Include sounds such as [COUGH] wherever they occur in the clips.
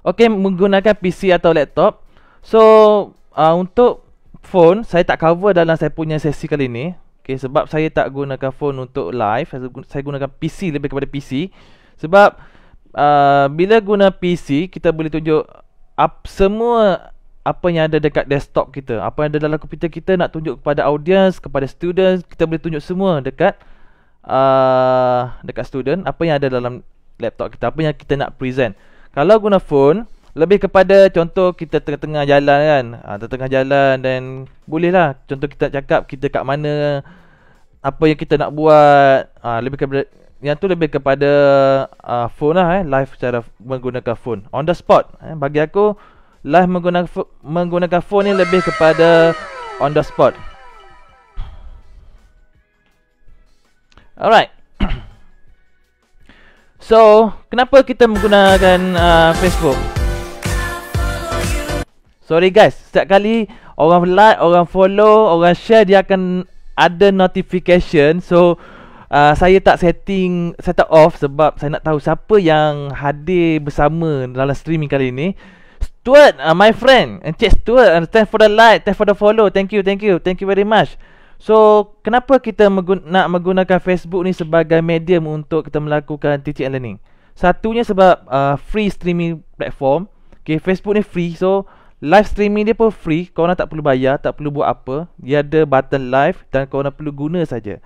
Okay, menggunakan PC atau laptop. So, uh, untuk phone, saya tak cover dalam saya punya sesi kali ni. Okay, sebab saya tak gunakan phone untuk live. Saya gunakan PC lebih kepada PC. Sebab, uh, bila guna PC, kita boleh tunjuk up semua apa yang ada dekat desktop kita. Apa yang ada dalam komputer kita nak tunjuk kepada audience, kepada students. Kita boleh tunjuk semua dekat uh, dekat student. Apa yang ada dalam laptop kita, apa yang kita nak present. Kalau guna phone Lebih kepada contoh kita tengah-tengah jalan kan ah, Tengah-tengah jalan dan Boleh lah contoh kita cakap kita kat mana Apa yang kita nak buat ha, Lebih kepada yang tu lebih kepada uh, phone lah eh live secara menggunakan phone on the spot eh bagi aku live menggunakan menggunakan phone ni lebih kepada on the spot alright So, kenapa kita menggunakan uh, Facebook? Sorry guys, setiap kali orang like, orang follow, orang share dia akan ada notification. So, uh, saya tak setting saya tak off sebab saya nak tahu siapa yang hadir bersama dalam streaming kali ini. Stuart, uh, my friend, Encik Stuart, uh, thanks for the like, thanks for the follow. Thank you, thank you. Thank you very much. So, kenapa kita menggun- nak menggunakan Facebook ni sebagai medium untuk kita melakukan teaching and learning? Satunya sebab uh, free streaming platform. Okay, Facebook ni free. So, live streaming dia pun free. Kau orang tak perlu bayar, tak perlu buat apa. Dia ada button live dan kau orang perlu guna saja.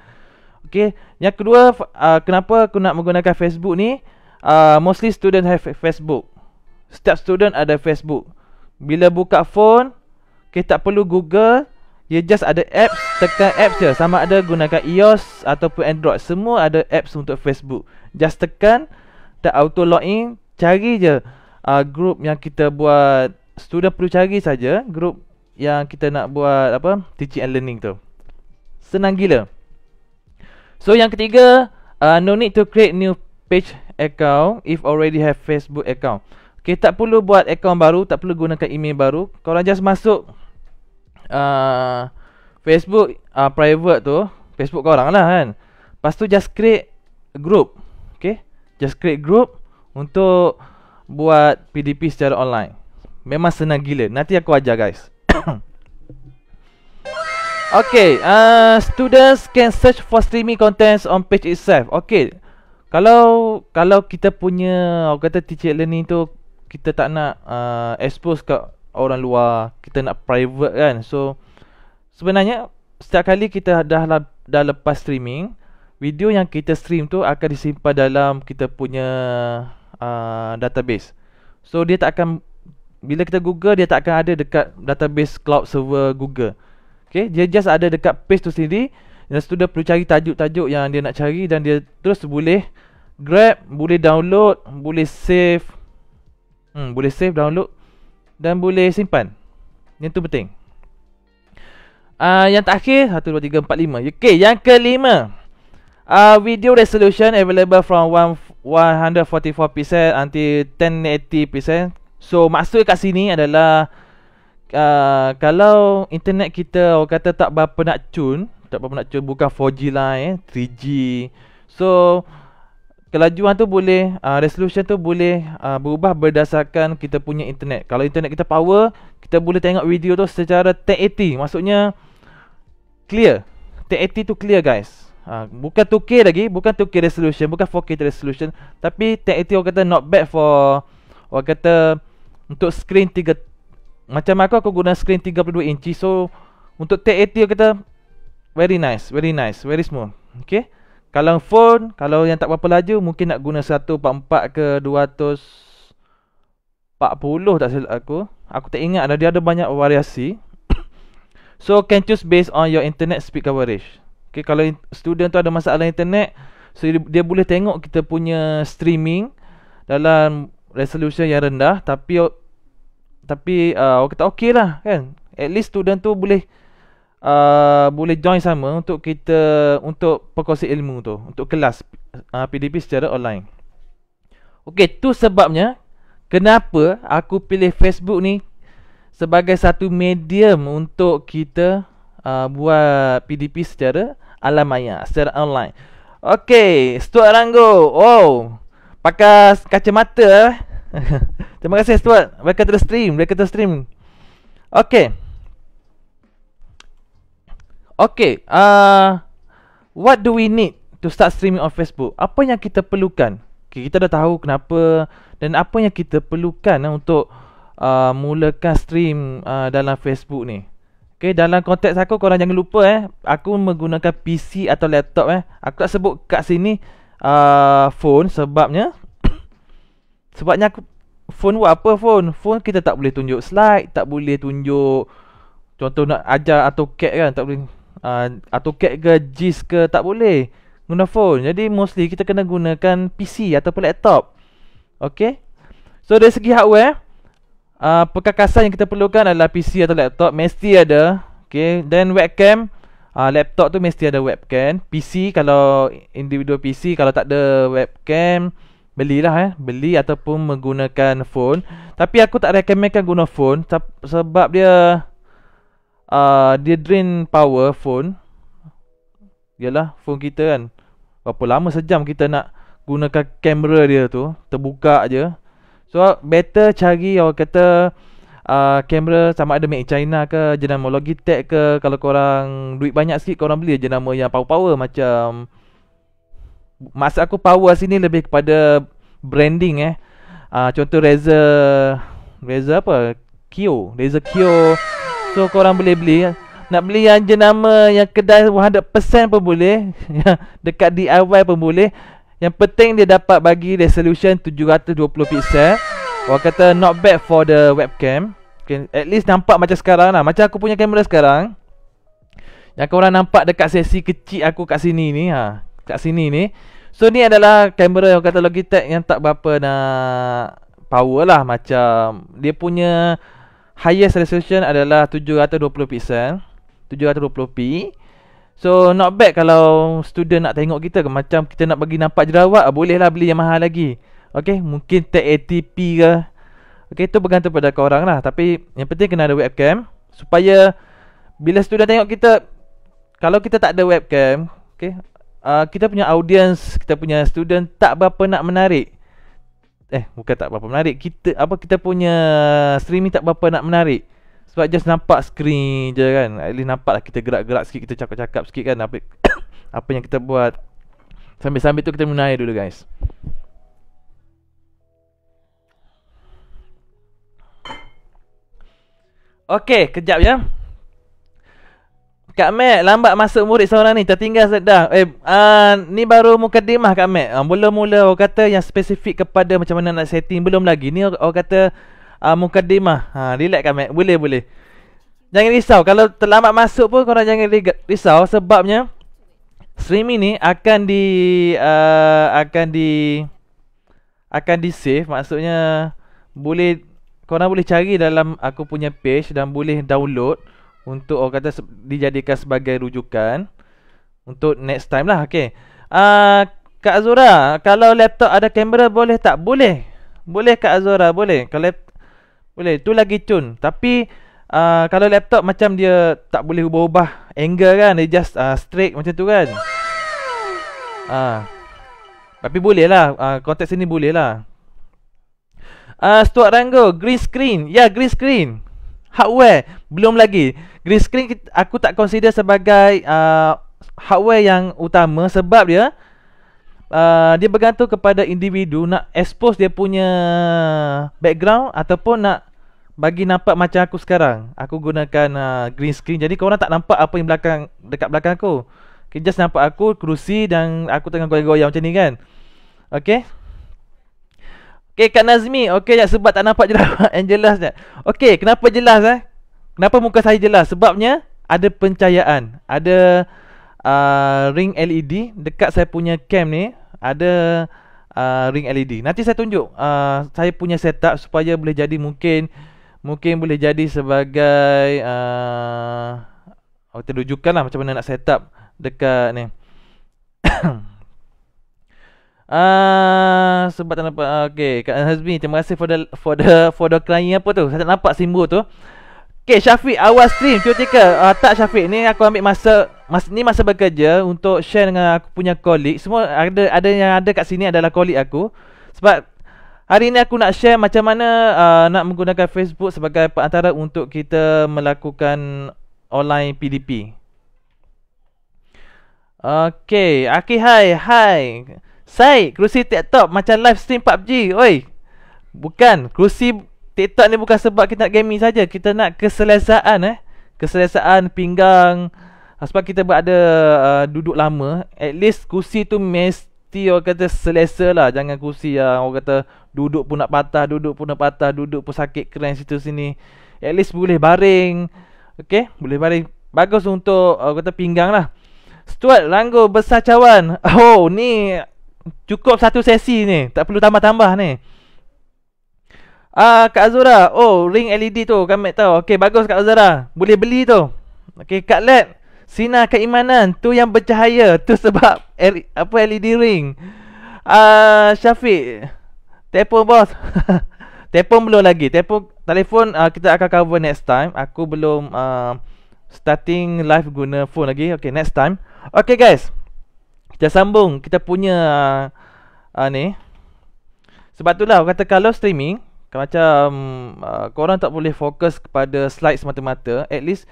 Okay, yang kedua, uh, kenapa aku nak menggunakan Facebook ni? Uh, mostly student have Facebook. Setiap student ada Facebook. Bila buka phone, kita okay, tak perlu Google, ia just ada apps Tekan apps je Sama ada gunakan iOS Ataupun Android Semua ada apps untuk Facebook Just tekan Dan auto login Cari je uh, Group yang kita buat Student perlu cari saja Group yang kita nak buat apa Teaching and learning tu Senang gila So yang ketiga uh, No need to create new page account If already have Facebook account Okay, tak perlu buat account baru, tak perlu gunakan email baru. kalau just masuk uh, Facebook uh, private tu Facebook kau orang lah kan Lepas tu just create group Okay Just create group Untuk Buat PDP secara online Memang senang gila Nanti aku ajar guys [COUGHS] Okay uh, Students can search for streaming contents on page itself Okay Kalau Kalau kita punya Orang kata teacher learning tu Kita tak nak uh, Expose kat orang luar kita nak private kan so sebenarnya setiap kali kita dah dah lepas streaming video yang kita stream tu akan disimpan dalam kita punya uh, database so dia tak akan bila kita google dia tak akan ada dekat database cloud server google Okay, dia just ada dekat page tu sendiri dan tu dia perlu cari tajuk-tajuk yang dia nak cari dan dia terus boleh grab, boleh download, boleh save hmm, boleh save, download dan boleh simpan. Yang tu penting. Uh, yang terakhir 1 2 3 4 5. Okey, yang kelima. Uh, video resolution available from 144 pixel until 1080 pixel. So maksud kat sini adalah uh, kalau internet kita orang kata tak berapa nak cun, tak berapa nak cun bukan 4G lah eh, 3G. So kelajuan tu boleh uh, resolution tu boleh uh, berubah berdasarkan kita punya internet. Kalau internet kita power, kita boleh tengok video tu secara 1080. Maksudnya clear. 1080 tu clear guys. Uh, bukan 2K lagi, bukan 2K resolution, bukan 4K resolution, tapi 1080 orang kata not bad for orang kata untuk screen 3 macam aku aku guna screen 32 inci. So untuk 1080 orang kata very nice, very nice, very smooth. Okay. Kalau phone, kalau yang tak berapa laju mungkin nak guna 144 ke 240 tak silap aku. Aku tak ingat ada lah, dia ada banyak variasi. [COUGHS] so can choose based on your internet speed coverage. Okay, kalau student tu ada masalah internet, so dia, dia boleh tengok kita punya streaming dalam resolusi yang rendah tapi tapi uh, kita okay lah kan. At least student tu boleh uh, boleh join sama untuk kita untuk perkongsi ilmu tu untuk kelas uh, PDP secara online. Okey, tu sebabnya kenapa aku pilih Facebook ni sebagai satu medium untuk kita uh, buat PDP secara alam maya, secara online. Okey, Stuart Ranggo. Oh, pakai kacamata eh. [LAUGHS] Terima kasih Stuart. Welcome to the stream. Welcome to the stream. Okey. Okay, uh, what do we need to start streaming on Facebook? Apa yang kita perlukan? Okay, kita dah tahu kenapa dan apa yang kita perlukan uh, untuk uh, mulakan stream uh, dalam Facebook ni. Okay, dalam konteks aku, korang jangan lupa eh, aku menggunakan PC atau laptop eh. Aku tak sebut kat sini uh, phone sebabnya. [COUGHS] sebabnya aku, phone buat apa phone? Phone kita tak boleh tunjuk slide, tak boleh tunjuk Contoh nak ajar atau cat kan tak boleh uh, ah, AutoCAD ke GIS ke tak boleh guna phone. Jadi mostly kita kena gunakan PC ataupun laptop. Okay. So dari segi hardware, uh, perkakasan yang kita perlukan adalah PC atau laptop mesti ada. Okay. Then webcam, uh, laptop tu mesti ada webcam. PC kalau individu PC kalau tak ada webcam, belilah eh beli ataupun menggunakan phone tapi aku tak recommendkan guna phone sebab dia uh, dia drain power phone ialah phone kita kan berapa lama sejam kita nak gunakan kamera dia tu terbuka je so better cari orang kata uh, kamera sama ada make China ke jenama Logitech ke kalau korang duit banyak sikit korang beli jenama yang power-power macam masa aku power sini lebih kepada branding eh uh, contoh Razer Razer apa kio, Razer kio. So korang boleh beli ya. Nak beli yang jenama yang kedai 100% pun boleh [LAUGHS] ya. Dekat DIY pun boleh Yang penting dia dapat bagi resolution 720 pixel Orang kata not bad for the webcam okay, At least nampak macam sekarang lah Macam aku punya kamera sekarang Yang korang nampak dekat sesi kecil aku kat sini ni ha, Kat sini ni So ni adalah kamera yang kata Logitech yang tak berapa nak power lah macam dia punya highest resolution adalah 720 pixel 720p So not bad kalau student nak tengok kita ke Macam kita nak bagi nampak jerawat Boleh lah beli yang mahal lagi Okay mungkin 1080p ke Okay tu bergantung pada korang lah Tapi yang penting kena ada webcam Supaya bila student tengok kita Kalau kita tak ada webcam Okay uh, kita punya audience, kita punya student tak berapa nak menarik eh bukan tak apa-apa menarik kita apa kita punya streaming tak berapa nak menarik sebab just nampak screen je kan at least nampaklah kita gerak-gerak sikit kita cakap-cakap sikit kan apa [COUGHS] apa yang kita buat sambil-sambil tu kita menaik dulu guys Okay, kejap ya. Kak Mat lambat masuk murid seorang ni tertinggal sedang. Eh uh, ni baru mukadimah Kak Mat. Uh, ah, belum mula orang kata yang spesifik kepada macam mana nak setting belum lagi. Ni orang, orang kata uh, ah, mukadimah. Ha uh, relax Kak Mat. Boleh boleh. Jangan risau kalau terlambat masuk pun korang jangan risau sebabnya stream ini akan di uh, akan di akan di save maksudnya boleh korang boleh cari dalam aku punya page dan boleh download untuk orang kata dijadikan sebagai rujukan untuk next time lah. Okey. Ah uh, Kak Azura, kalau laptop ada kamera boleh tak? Boleh. Boleh Kak Azura, boleh. Kalau boleh, tu lagi cun. Tapi uh, kalau laptop macam dia tak boleh ubah-ubah angle kan, dia just uh, straight macam tu kan. Ah. Uh. Tapi boleh lah, uh, konteks ini boleh lah. Uh, Stuart Rango, green screen. Ya, yeah, green screen. Hardware, belum lagi green screen aku tak consider sebagai uh, hardware yang utama sebab dia uh, dia bergantung kepada individu nak expose dia punya background ataupun nak bagi nampak macam aku sekarang aku gunakan uh, green screen jadi kau orang tak nampak apa yang belakang dekat belakang aku kau just nampak aku kerusi dan aku tengah goyang-goyang macam ni kan okey Okay, Kak Nazmi. Okay, sebab tak nampak jelas. [LAUGHS] And jelas je. Okay, kenapa jelas eh? Kenapa muka saya jelas? Sebabnya ada pencahayaan, ada uh, ring LED dekat saya punya cam ni, ada uh, ring LED. Nanti saya tunjuk uh, saya punya setup supaya boleh jadi mungkin mungkin boleh jadi sebagai uh, oh, lah macam mana nak setup dekat ni. Ah [COUGHS] uh, sebab tak nampak uh, okey Kak Hazmi terima kasih for the for the for the client apa tu saya tak nampak simbol tu Okay Syafiq awal stream Cuma tiga uh, Tak Syafiq ni aku ambil masa mas, Ni masa bekerja Untuk share dengan aku punya colleague Semua ada ada yang ada kat sini adalah colleague aku Sebab Hari ini aku nak share macam mana uh, Nak menggunakan Facebook sebagai perantara Untuk kita melakukan Online PDP Okay Aki hi, Hai Syed kerusi tiktok macam live stream PUBG Oi Bukan kerusi TikTok ni bukan sebab kita nak gaming saja, kita nak keselesaan eh. Keselesaan pinggang ah, sebab kita berada uh, ah, duduk lama, at least kursi tu mesti orang kata selesa lah. Jangan kursi yang orang kata duduk pun nak patah, duduk pun nak patah, duduk pun sakit keren situ sini. At least boleh baring. Okay, boleh baring. Bagus untuk ah, orang kata pinggang lah. Stuart, langgur besar cawan. Oh, ni cukup satu sesi ni. Tak perlu tambah-tambah ni. Ah Kak Azura, oh ring LED tu kami tahu. Okey bagus Kak Azura. Boleh beli tu. Okey Kak Led, Sina keimanan tu yang bercahaya tu sebab L- apa LED ring. Ah Syafiq, telefon bos. [LAUGHS] telefon belum lagi. Telefon telefon uh, ah, kita akan cover next time. Aku belum uh, starting live guna phone lagi. Okey next time. Okey guys. Kita sambung kita punya uh, uh, ni. Sebab itulah kata kalau streaming Kan macam uh, korang tak boleh fokus kepada slide semata-mata, at least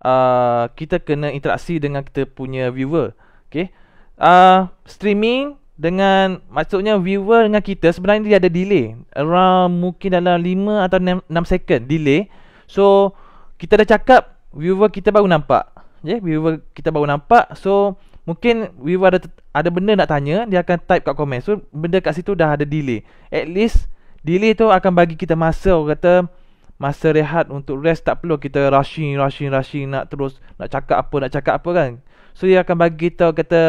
uh, kita kena interaksi dengan kita punya viewer. Okay. Uh, streaming dengan maksudnya viewer dengan kita sebenarnya dia ada delay around mungkin dalam 5 atau 6, second delay so kita dah cakap viewer kita baru nampak ya yeah, viewer kita baru nampak so mungkin viewer ada ada benda nak tanya dia akan type kat komen so benda kat situ dah ada delay at least Delay tu akan bagi kita masa Orang kata Masa rehat untuk rest Tak perlu kita rushing Rushing Rushing Nak terus Nak cakap apa Nak cakap apa kan So dia akan bagi kita Orang kata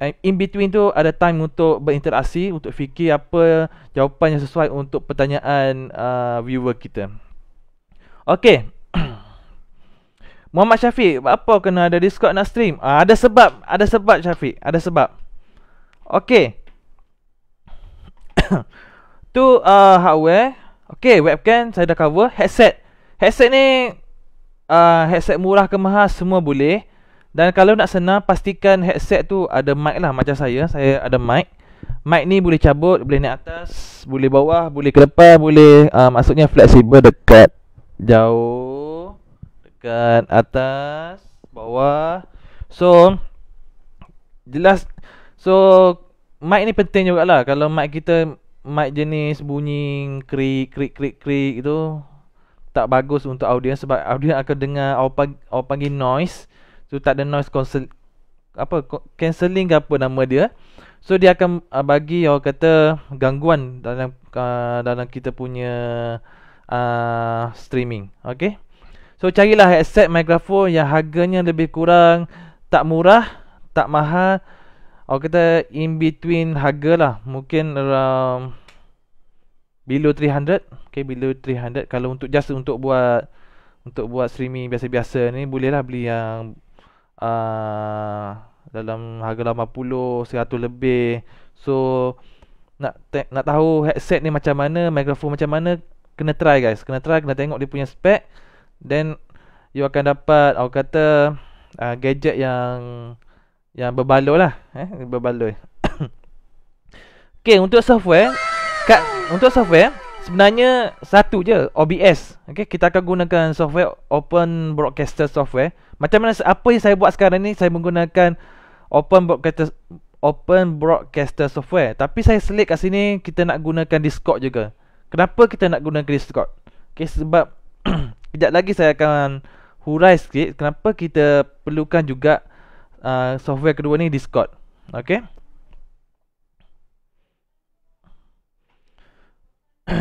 eh, In between tu Ada time untuk berinteraksi Untuk fikir apa Jawapan yang sesuai Untuk pertanyaan uh, Viewer kita Okay [COUGHS] Muhammad Syafiq Apa kena ada Discord nak stream uh, Ada sebab Ada sebab Syafiq Ada sebab Okay [COUGHS] Tu uh, hardware Okay webcam saya dah cover Headset Headset ni uh, Headset murah ke mahal semua boleh Dan kalau nak senang pastikan headset tu ada mic lah macam saya Saya ada mic Mic ni boleh cabut, boleh naik atas, boleh bawah, boleh ke depan, boleh uh, maksudnya fleksibel dekat jauh dekat atas, bawah. So jelas so mic ni penting jugaklah kalau mic kita mic jenis bunyi krik krik krik krik itu tak bagus untuk audio sebab audio akan dengar apa panggil noise tu so, tak ada noise cancel apa cancelling ke apa nama dia so dia akan uh, bagi orang kata gangguan dalam uh, dalam kita punya uh, streaming okey so carilah headset microphone yang harganya lebih kurang tak murah tak mahal Aku kata in between harga lah Mungkin um, Below 300 Okay below 300 Kalau untuk just untuk buat Untuk buat streaming biasa-biasa ni Boleh lah beli yang uh, Dalam harga 80 100 lebih So nak nak tahu headset ni macam mana Microphone macam mana Kena try guys Kena try kena tengok dia punya spek Then You akan dapat Aku kata uh, Gadget Yang yang berbaloi lah eh berbaloi [COUGHS] okey untuk software kat, untuk software sebenarnya satu je OBS okey kita akan gunakan software open broadcaster software macam mana apa yang saya buat sekarang ni saya menggunakan open broadcaster open broadcaster software tapi saya select kat sini kita nak gunakan Discord juga kenapa kita nak gunakan Discord Okay sebab [COUGHS] kejap lagi saya akan hurai sikit kenapa kita perlukan juga uh, software kedua ni Discord. Okay. [COUGHS]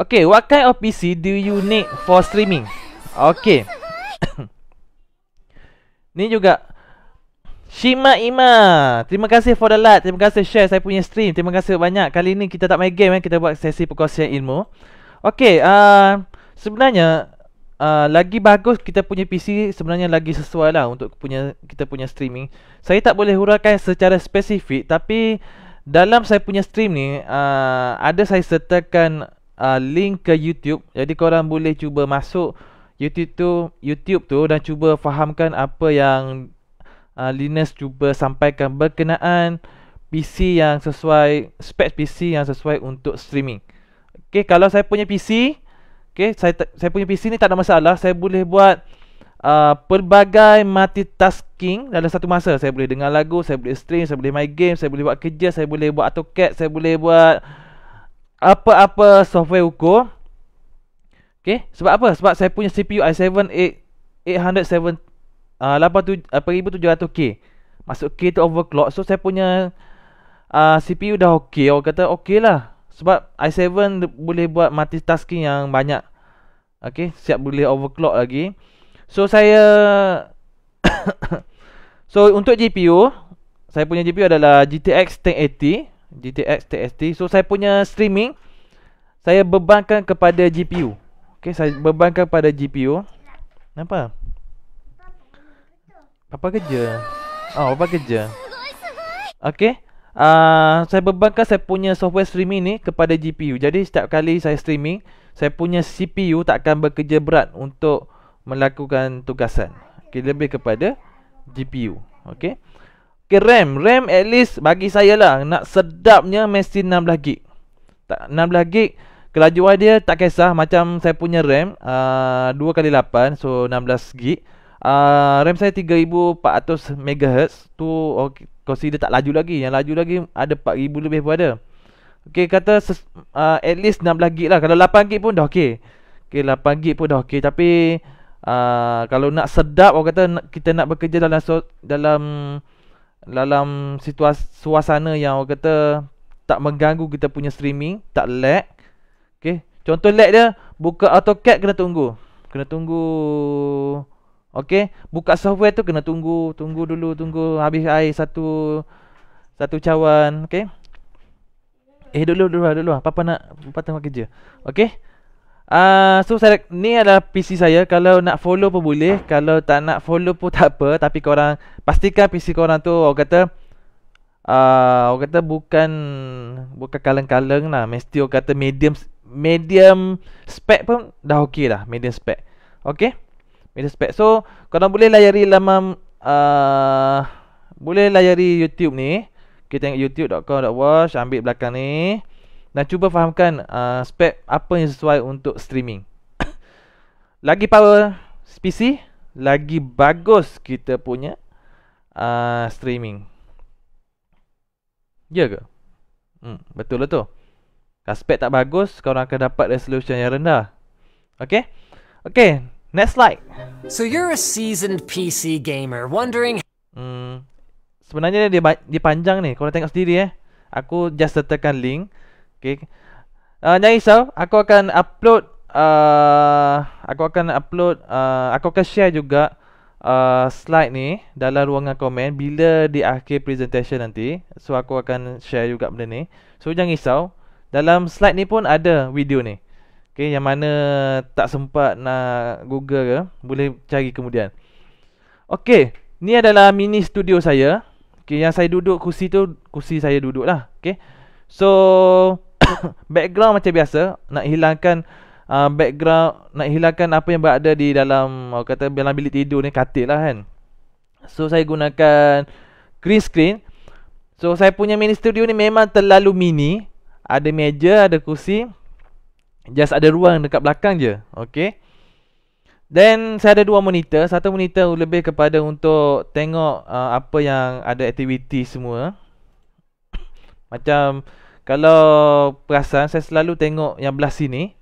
okay, what kind of PC do you need for streaming? Okay. [COUGHS] ni juga Shima Ima, terima kasih for the like, terima kasih share saya punya stream, terima kasih banyak. Kali ni kita tak main game eh, kita buat sesi perkongsian ilmu. Okay, uh, sebenarnya uh, lagi bagus kita punya PC sebenarnya lagi sesuai lah untuk punya kita punya streaming. Saya tak boleh huraikan secara spesifik tapi dalam saya punya stream ni uh, ada saya sertakan uh, link ke YouTube. Jadi korang boleh cuba masuk YouTube tu, YouTube tu dan cuba fahamkan apa yang uh, Linus cuba sampaikan berkenaan PC yang sesuai spek PC yang sesuai untuk streaming. Okey, kalau saya punya PC, Okay, saya saya punya PC ni tak ada masalah. Saya boleh buat uh, pelbagai multitasking dalam satu masa. Saya boleh dengar lagu, saya boleh stream, saya boleh main game, saya boleh buat kerja, saya boleh buat AutoCAD, saya boleh buat apa-apa software ukur. Okay, sebab apa? Sebab saya punya CPU i7 8700 uh, 8700K. Uh, Masuk K tu overclock. So saya punya uh, CPU dah okey. Orang kata okey lah. Sebab i7 boleh buat multitasking yang banyak Okay, siap boleh overclock lagi So saya [COUGHS] So untuk GPU Saya punya GPU adalah GTX 1080 GTX 1080 So saya punya streaming Saya bebankan kepada GPU Okay, saya bebankan kepada GPU Kenapa? Apa kerja Oh, ah, apa kerja Okay uh, saya bebankan saya punya software streaming ni kepada GPU. Jadi setiap kali saya streaming, saya punya CPU tak akan bekerja berat untuk melakukan tugasan. Okay, lebih kepada GPU. Okay. Okay, RAM. RAM at least bagi saya lah nak sedapnya mesti 16GB. Tak, 16GB kelajuan dia tak kisah macam saya punya RAM uh, ah, 2x8 so 16GB. Uh, ah, RAM saya 3400 MHz tu okay, Kursi dia tak laju lagi Yang laju lagi ada 4000 lebih pun ada Okay kata uh, at least 16GB lah Kalau 8GB pun dah okay Okay 8GB pun dah okay Tapi uh, kalau nak sedap orang kata kita nak bekerja dalam dalam dalam situasi suasana yang orang kata tak mengganggu kita punya streaming, tak lag. Okey, contoh lag dia buka AutoCAD kena tunggu. Kena tunggu Okey, buka software tu kena tunggu, tunggu dulu, tunggu habis air satu satu cawan, okey. Eh dulu dulu dulu, apa nak apa tengok kerja. Okey. Ah uh, so saya ni adalah PC saya. Kalau nak follow pun boleh, kalau tak nak follow pun tak apa, tapi kau orang pastikan PC kau orang tu orang kata ah uh, orang kata bukan bukan kaleng-kaleng lah. Mesti orang kata medium medium spec pun dah okey dah, medium spec. Okey. Metaspec. So, kalau boleh layari laman uh, boleh layari YouTube ni. Kita tengok youtube.com.wash ambil belakang ni dan cuba fahamkan uh, spek apa yang sesuai untuk streaming. [COUGHS] lagi power PC, lagi bagus kita punya uh, streaming. Ya ke? Hmm, betul lah tu. Kalau spek tak bagus, kau orang akan dapat resolution yang rendah. Okey? Okey. Next slide. So you're a seasoned PC gamer wondering. Hmm. Sebenarnya dia dia panjang ni. Kau tengok sendiri eh. Aku just tekan link. Okay. Uh, jangan risau, aku akan upload uh, aku akan upload uh, aku akan share juga uh, slide ni dalam ruangan komen bila di akhir presentation nanti. So aku akan share juga benda ni. So jangan risau, dalam slide ni pun ada video ni. Okay, yang mana tak sempat nak google ke Boleh cari kemudian Okay, ni adalah mini studio saya Okay, yang saya duduk kursi tu Kursi saya duduk lah Okay So [COUGHS] Background macam biasa Nak hilangkan uh, Background Nak hilangkan apa yang berada di dalam Orang kata dalam bilik tidur ni Katil lah kan So saya gunakan Green screen So saya punya mini studio ni memang terlalu mini Ada meja, ada kursi Just ada ruang dekat belakang je Okay Then saya ada dua monitor Satu monitor lebih kepada untuk tengok uh, apa yang ada aktiviti semua [COUGHS] Macam kalau perasan saya selalu tengok yang belah sini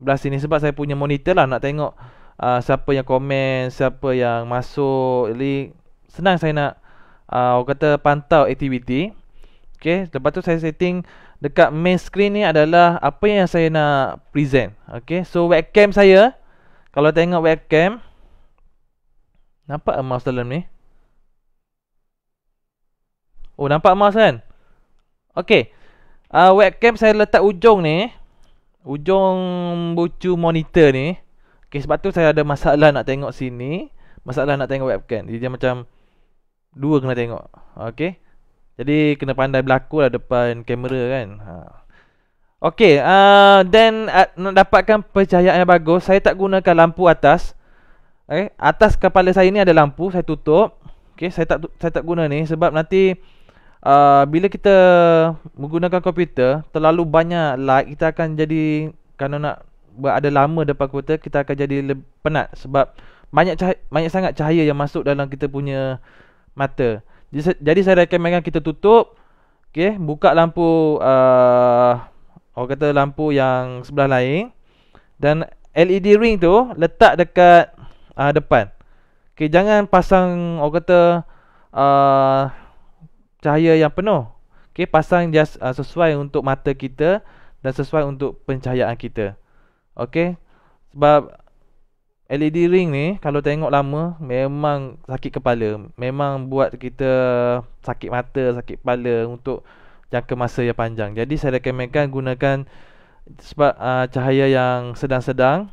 Belah sini sebab saya punya monitor lah nak tengok uh, Siapa yang komen, siapa yang masuk Jadi senang saya nak uh, kata pantau aktiviti Okay, lepas tu saya setting dekat main screen ni adalah apa yang saya nak present. Okey. So webcam saya kalau tengok webcam nampak mouse dalam ni. Oh, nampak mouse kan? Okey. Uh, webcam saya letak ujung ni. Ujung bucu monitor ni. Okey, sebab tu saya ada masalah nak tengok sini, masalah nak tengok webcam. Jadi dia macam dua kena tengok. Okey. Jadi kena pandai berlakon lah depan kamera kan ha. Okay, uh, then uh, nak dapatkan pencahayaan yang bagus Saya tak gunakan lampu atas okay. Eh, atas kepala saya ni ada lampu, saya tutup Okay, saya tak saya tak guna ni sebab nanti uh, Bila kita menggunakan komputer Terlalu banyak light, kita akan jadi Kalau nak ada lama depan komputer, kita akan jadi penat Sebab banyak, cahaya, banyak sangat cahaya yang masuk dalam kita punya mata jadi saya rekomenkan kita tutup Okay, buka lampu uh, Orang kata lampu yang sebelah lain Dan LED ring tu letak dekat uh, depan Okay, jangan pasang orang kata uh, Cahaya yang penuh Okay, pasang just uh, sesuai untuk mata kita Dan sesuai untuk pencahayaan kita Okay, sebab LED ring ni kalau tengok lama memang sakit kepala, memang buat kita sakit mata, sakit kepala untuk jangka masa yang panjang. Jadi saya rekomendkan gunakan sebab uh, cahaya yang sedang-sedang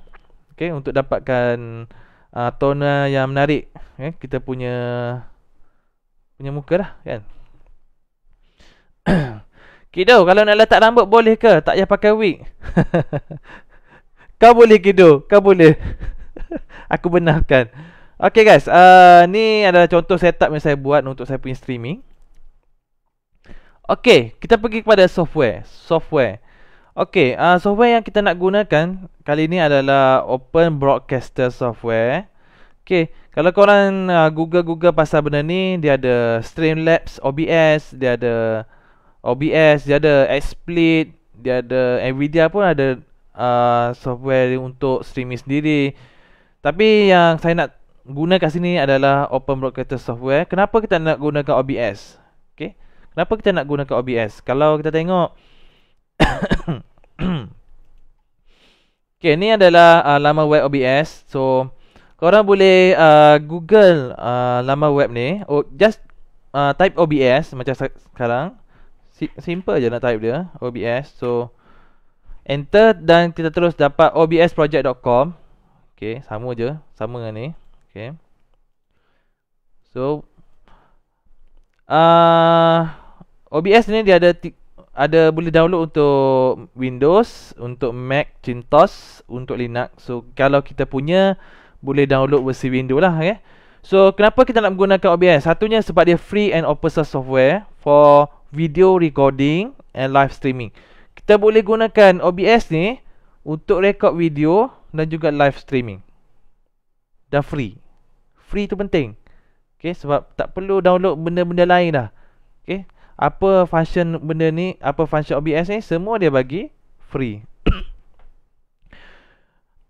okey untuk dapatkan uh, ah, toner yang menarik okay, kita punya punya muka lah kan. [COUGHS] Kido, kalau nak letak rambut boleh ke? Tak payah pakai wig. [LAUGHS] kau boleh Kido, kau boleh. [LAUGHS] aku benarkan. Okay guys, uh, ni adalah contoh setup yang saya buat untuk saya punya streaming. Okay, kita pergi kepada software. Software. Okay, uh, software yang kita nak gunakan kali ini adalah Open Broadcaster Software. Okay, kalau korang uh, google-google pasal benda ni, dia ada Streamlabs OBS, dia ada OBS, dia ada XSplit, dia ada Nvidia pun ada uh, software untuk streaming sendiri. Okay. Tapi yang saya nak guna kat sini adalah Open Broadcaster Software. Kenapa kita nak gunakan OBS? Okay. Kenapa kita nak gunakan OBS? Kalau kita tengok. [COUGHS] okay, ni adalah uh, lama web OBS. So, korang boleh uh, Google uh, lama web ni. Oh, just uh, type OBS macam sekarang. Simple je nak type dia. OBS. So, enter dan kita terus dapat obsproject.com. Okay, sama je. Sama dengan ni. Okay. So, uh, OBS ni dia ada ada boleh download untuk Windows, untuk Mac, Cintos, untuk Linux. So, kalau kita punya, boleh download versi Windows lah. Okay. So, kenapa kita nak menggunakan OBS? Satunya sebab dia free and open source software for video recording and live streaming. Kita boleh gunakan OBS ni untuk record video dan juga live streaming Dah free Free tu penting Okay sebab tak perlu download benda-benda lain dah Okay Apa function benda ni Apa function OBS ni Semua dia bagi free [COUGHS]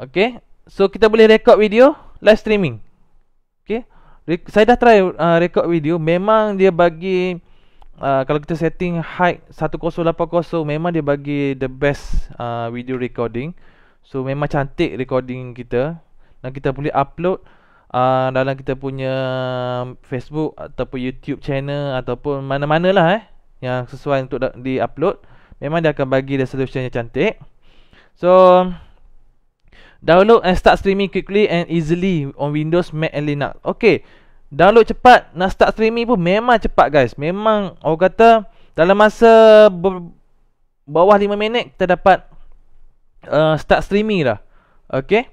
Okay So kita boleh record video Live streaming Okay Re- Saya dah try uh, record video Memang dia bagi uh, Kalau kita setting height 1080 Memang dia bagi the best uh, video recording So memang cantik recording kita Dan kita boleh upload uh, Dalam kita punya Facebook ataupun YouTube channel Ataupun mana-mana lah eh Yang sesuai untuk di upload Memang dia akan bagi resolution yang cantik So Download and start streaming quickly and easily On Windows, Mac and Linux Okay Download cepat Nak start streaming pun memang cepat guys Memang orang kata Dalam masa Bawah 5 minit Kita dapat uh, start streaming dah. Okay.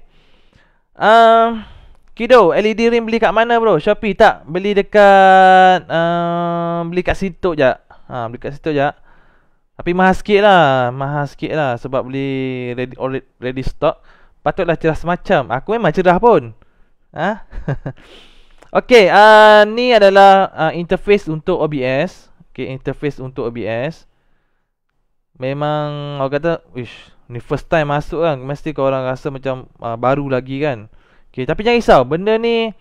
Um, Kido, LED ring beli kat mana bro? Shopee tak? Beli dekat... Uh, beli kat situ je. Ha, beli kat situ je. Tapi mahal sikit lah. Mahal sikit lah. Sebab beli ready, already, ready stock. Patutlah cerah semacam. Aku memang cerah pun. Ha? [LAUGHS] okay. Uh, ni adalah uh, interface untuk OBS. Okay, interface untuk OBS. Memang orang kata, wish, Ni first time masuk kan Mesti kau orang rasa macam uh, Baru lagi kan okay, Tapi jangan risau Benda ni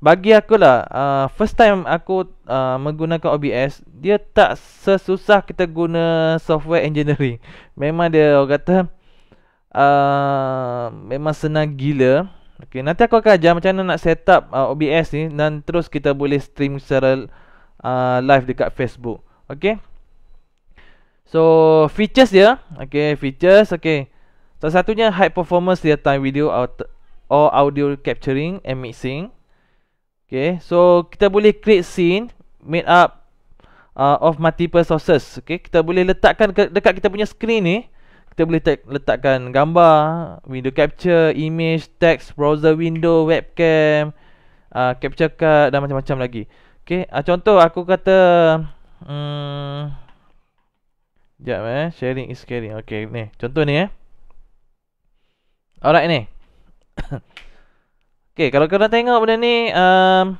Bagi aku lah uh, First time aku uh, Menggunakan OBS Dia tak sesusah kita guna Software engineering [LAUGHS] Memang dia orang kata uh, Memang senang gila okay, Nanti aku akan ajar macam mana nak set up uh, OBS ni Dan terus kita boleh stream secara uh, Live dekat Facebook Okay So features dia Okay features Okay Salah satunya high performance real time video Or audio capturing and mixing Okay so kita boleh create scene Made up uh, of multiple sources Okay kita boleh letakkan dekat kita punya screen ni Kita boleh letakkan gambar Video capture, image, text, browser window, webcam uh, Capture card dan macam-macam lagi Okay uh, contoh aku kata Hmm Sekejap eh. Sharing is caring. Okay, ni. Contoh ni eh. Alright ni. [COUGHS] okay, kalau korang tengok benda ni. Um,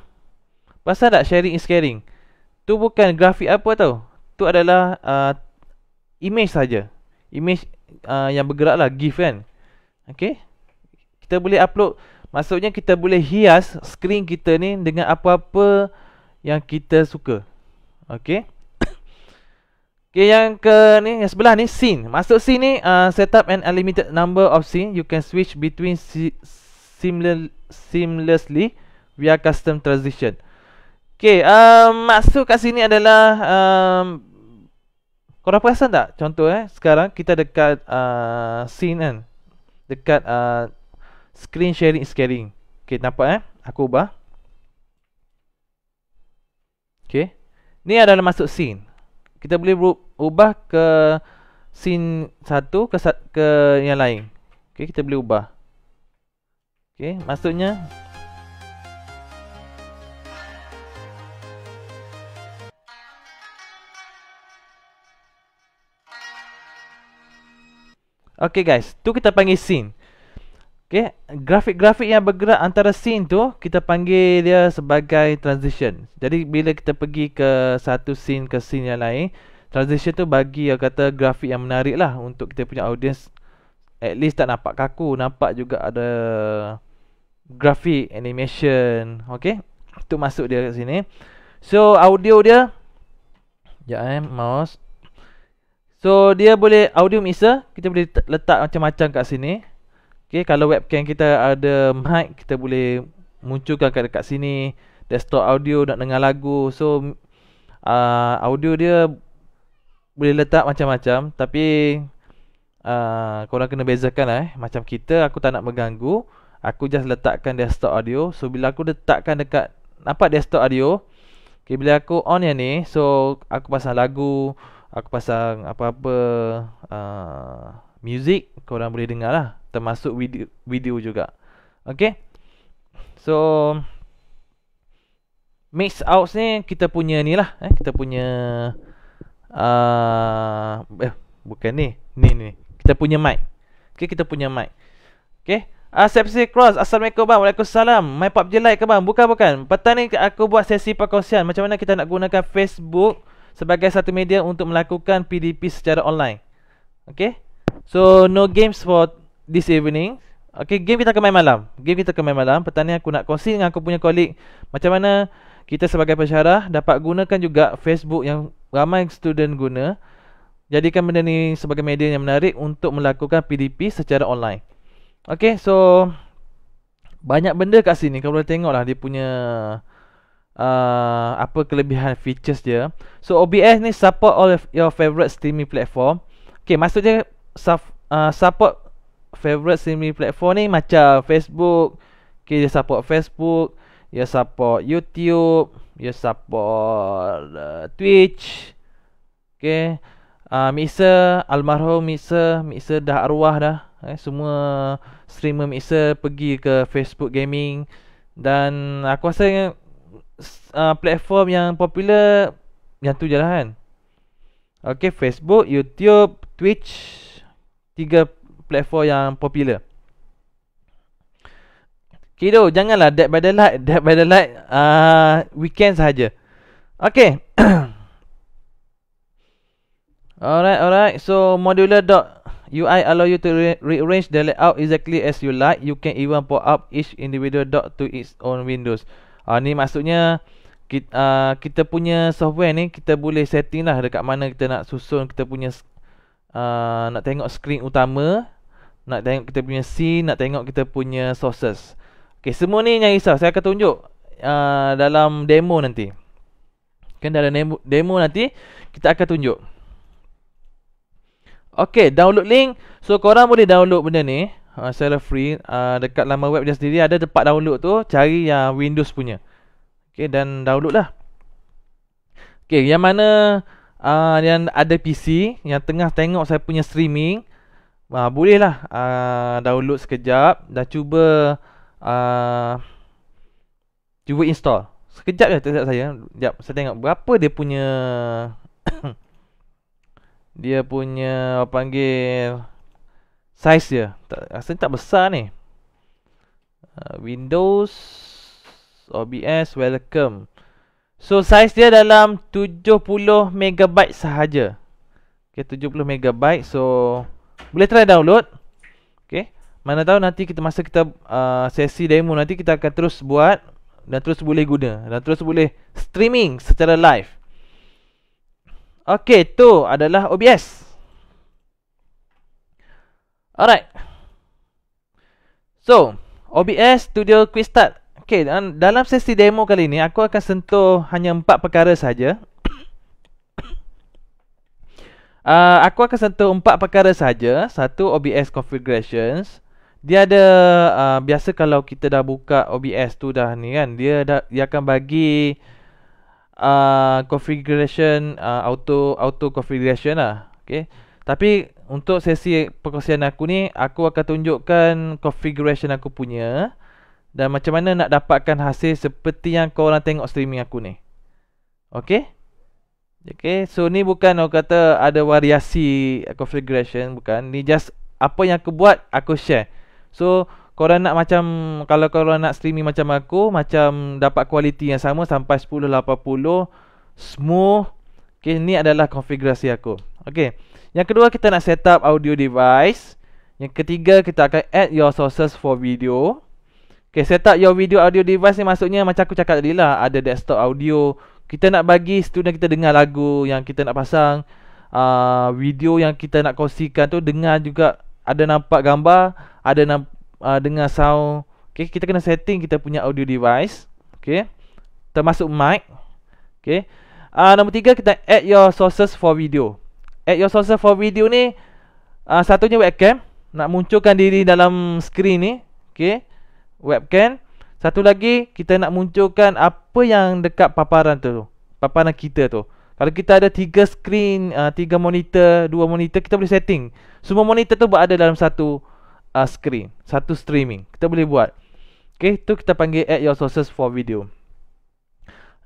pasal tak sharing is caring? Tu bukan grafik apa tau. Tu adalah uh, image saja. Image uh, yang bergerak lah. GIF kan. Okay. Kita boleh upload. Maksudnya kita boleh hias screen kita ni dengan apa-apa yang kita suka. Okay. Okay, yang ke ni, yang sebelah ni, scene. Masuk scene ni, uh, set up an unlimited number of scene. You can switch between seamlessly via custom transition. Okay, um, masuk kat sini adalah... Um, korang perasan tak? Contoh eh, sekarang kita dekat uh, scene kan? Dekat uh, screen sharing scaling. Okay, nampak eh? Aku ubah. Okay. Ni adalah masuk scene kita boleh ubah ke scene satu ke ke yang lain. Okey, kita boleh ubah. Okey, maksudnya Okey guys, tu kita panggil scene. Okay, grafik-grafik yang bergerak antara scene tu kita panggil dia sebagai transition. Jadi bila kita pergi ke satu scene ke scene yang lain, transition tu bagi yang kata grafik yang menarik lah untuk kita punya audience. At least tak nampak kaku, nampak juga ada grafik, animation. Okay, tu masuk dia kat sini. So audio dia, ya, eh, mouse. So dia boleh audio mixer, kita boleh letak macam-macam kat sini. Okay, kalau webcam kita ada mic, kita boleh munculkan kat dekat sini. Desktop audio nak dengar lagu. So, uh, audio dia boleh letak macam-macam. Tapi, uh, korang kena bezakan lah eh. Macam kita, aku tak nak mengganggu. Aku just letakkan desktop audio. So, bila aku letakkan dekat, nampak desktop audio? Okay, bila aku on yang ni, so aku pasang lagu, aku pasang apa-apa uh, music, korang boleh dengar lah termasuk video video juga. Okay. So mix outs ni kita punya ni lah. Eh, kita punya uh, eh, bukan ni. Ni ni. Kita punya mic. Okay, kita punya mic. Okay. Asepsi ah, Cross Assalamualaikum bang Waalaikumsalam My pub je like ke bang Bukan bukan Petang ni aku buat sesi perkongsian Macam mana kita nak gunakan Facebook Sebagai satu media Untuk melakukan PDP secara online Okay So no games for this evening. Okay, game kita akan main malam. Game kita akan main malam. Pertanyaan aku nak kongsi dengan aku punya colleague. Macam mana kita sebagai pensyarah dapat gunakan juga Facebook yang ramai student guna. Jadikan benda ni sebagai media yang menarik untuk melakukan PDP secara online. Okay, so banyak benda kat sini. Kau boleh tengok lah dia punya uh, apa kelebihan features dia. So OBS ni support all your favorite streaming platform. Okay, maksudnya uh, support favorite streaming platform ni macam Facebook. Okay, dia support Facebook, dia support YouTube, dia support uh, Twitch. Okay. Uh, ah, Mixer, almarhum Mixer, Mixer dah arwah dah. Eh, semua streamer Mixer pergi ke Facebook Gaming. Dan aku rasa uh, platform yang popular, yang tu je lah kan. Okay, Facebook, YouTube, Twitch. Tiga platform yang popular. Kido, janganlah dead by the light, dead by the light uh, weekend sahaja. Okay. [COUGHS] alright, alright. So modular dot UI allow you to re- rearrange the layout exactly as you like. You can even pop up each individual dot to its own windows. Uh, ni maksudnya kita, uh, kita punya software ni kita boleh setting lah dekat mana kita nak susun kita punya uh, nak tengok screen utama nak tengok kita punya scene Nak tengok kita punya sources Okay semua ni jangan risau Saya akan tunjuk uh, Dalam demo nanti Kan dalam demo, demo nanti Kita akan tunjuk Okay download link So korang boleh download benda ni uh, Secara free uh, Dekat laman web dia sendiri Ada tempat download tu Cari yang uh, Windows punya Okay dan download lah Okay yang mana uh, Yang ada PC Yang tengah tengok saya punya streaming Uh, ha, boleh lah uh, ha, download sekejap dah cuba uh, cuba install sekejap je tak saya jap saya tengok berapa dia punya [COUGHS] dia punya apa panggil size dia tak, rasa tak besar ni uh, Windows OBS welcome so size dia dalam 70 megabyte sahaja Okay, 70 megabyte so boleh try download Okay Mana tahu nanti kita masa kita uh, sesi demo nanti kita akan terus buat Dan terus boleh guna Dan terus boleh streaming secara live Okay, tu adalah OBS Alright So, OBS Studio Quick Start Okay, dalam sesi demo kali ni Aku akan sentuh hanya empat perkara saja uh, aku akan sentuh empat perkara saja. Satu OBS configurations. Dia ada uh, biasa kalau kita dah buka OBS tu dah ni kan, dia dah dia akan bagi uh, configuration uh, auto auto configuration lah. Okay. Tapi untuk sesi perkongsian aku ni, aku akan tunjukkan configuration aku punya dan macam mana nak dapatkan hasil seperti yang kau orang tengok streaming aku ni. Okay? Okay, so ni bukan orang kata ada variasi configuration bukan. Ni just apa yang aku buat aku share. So korang nak macam kalau korang nak streaming macam aku macam dapat kualiti yang sama sampai 1080 smooth. Okay, ni adalah konfigurasi aku. Okay, yang kedua kita nak set up audio device. Yang ketiga kita akan add your sources for video. Okay, set up your video audio device ni maksudnya macam aku cakap tadi lah ada desktop audio kita nak bagi student kita dengar lagu yang kita nak pasang uh, video yang kita nak kongsikan tu dengar juga ada nampak gambar ada namp- uh, dengar sound Okay kita kena setting kita punya audio device Okay termasuk mic Okay Uh, nombor tiga kita add your sources for video. Add your sources for video ni uh, satunya webcam nak munculkan diri dalam skrin ni, okay? Webcam, satu lagi kita nak munculkan apa yang dekat paparan tu. Paparan kita tu. Kalau kita ada tiga screen, uh, tiga monitor, dua monitor kita boleh setting. Semua monitor tu berada dalam satu uh, screen, satu streaming. Kita boleh buat. Okey, tu kita panggil add your sources for video.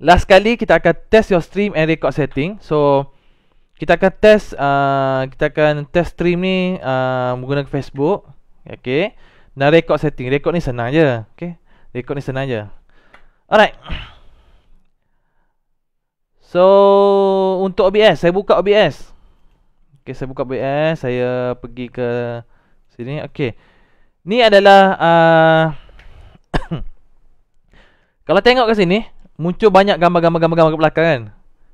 Last kali kita akan test your stream and record setting. So kita akan test uh, kita akan test stream ni uh, menggunakan Facebook. Okey. nak record setting. Record ni senang je. Okey. Record ni senang je Alright So Untuk OBS Saya buka OBS Okay saya buka OBS Saya pergi ke Sini Okay Ni adalah uh, [COUGHS] Kalau tengok ke sini Muncul banyak gambar-gambar-gambar gambar ke belakang kan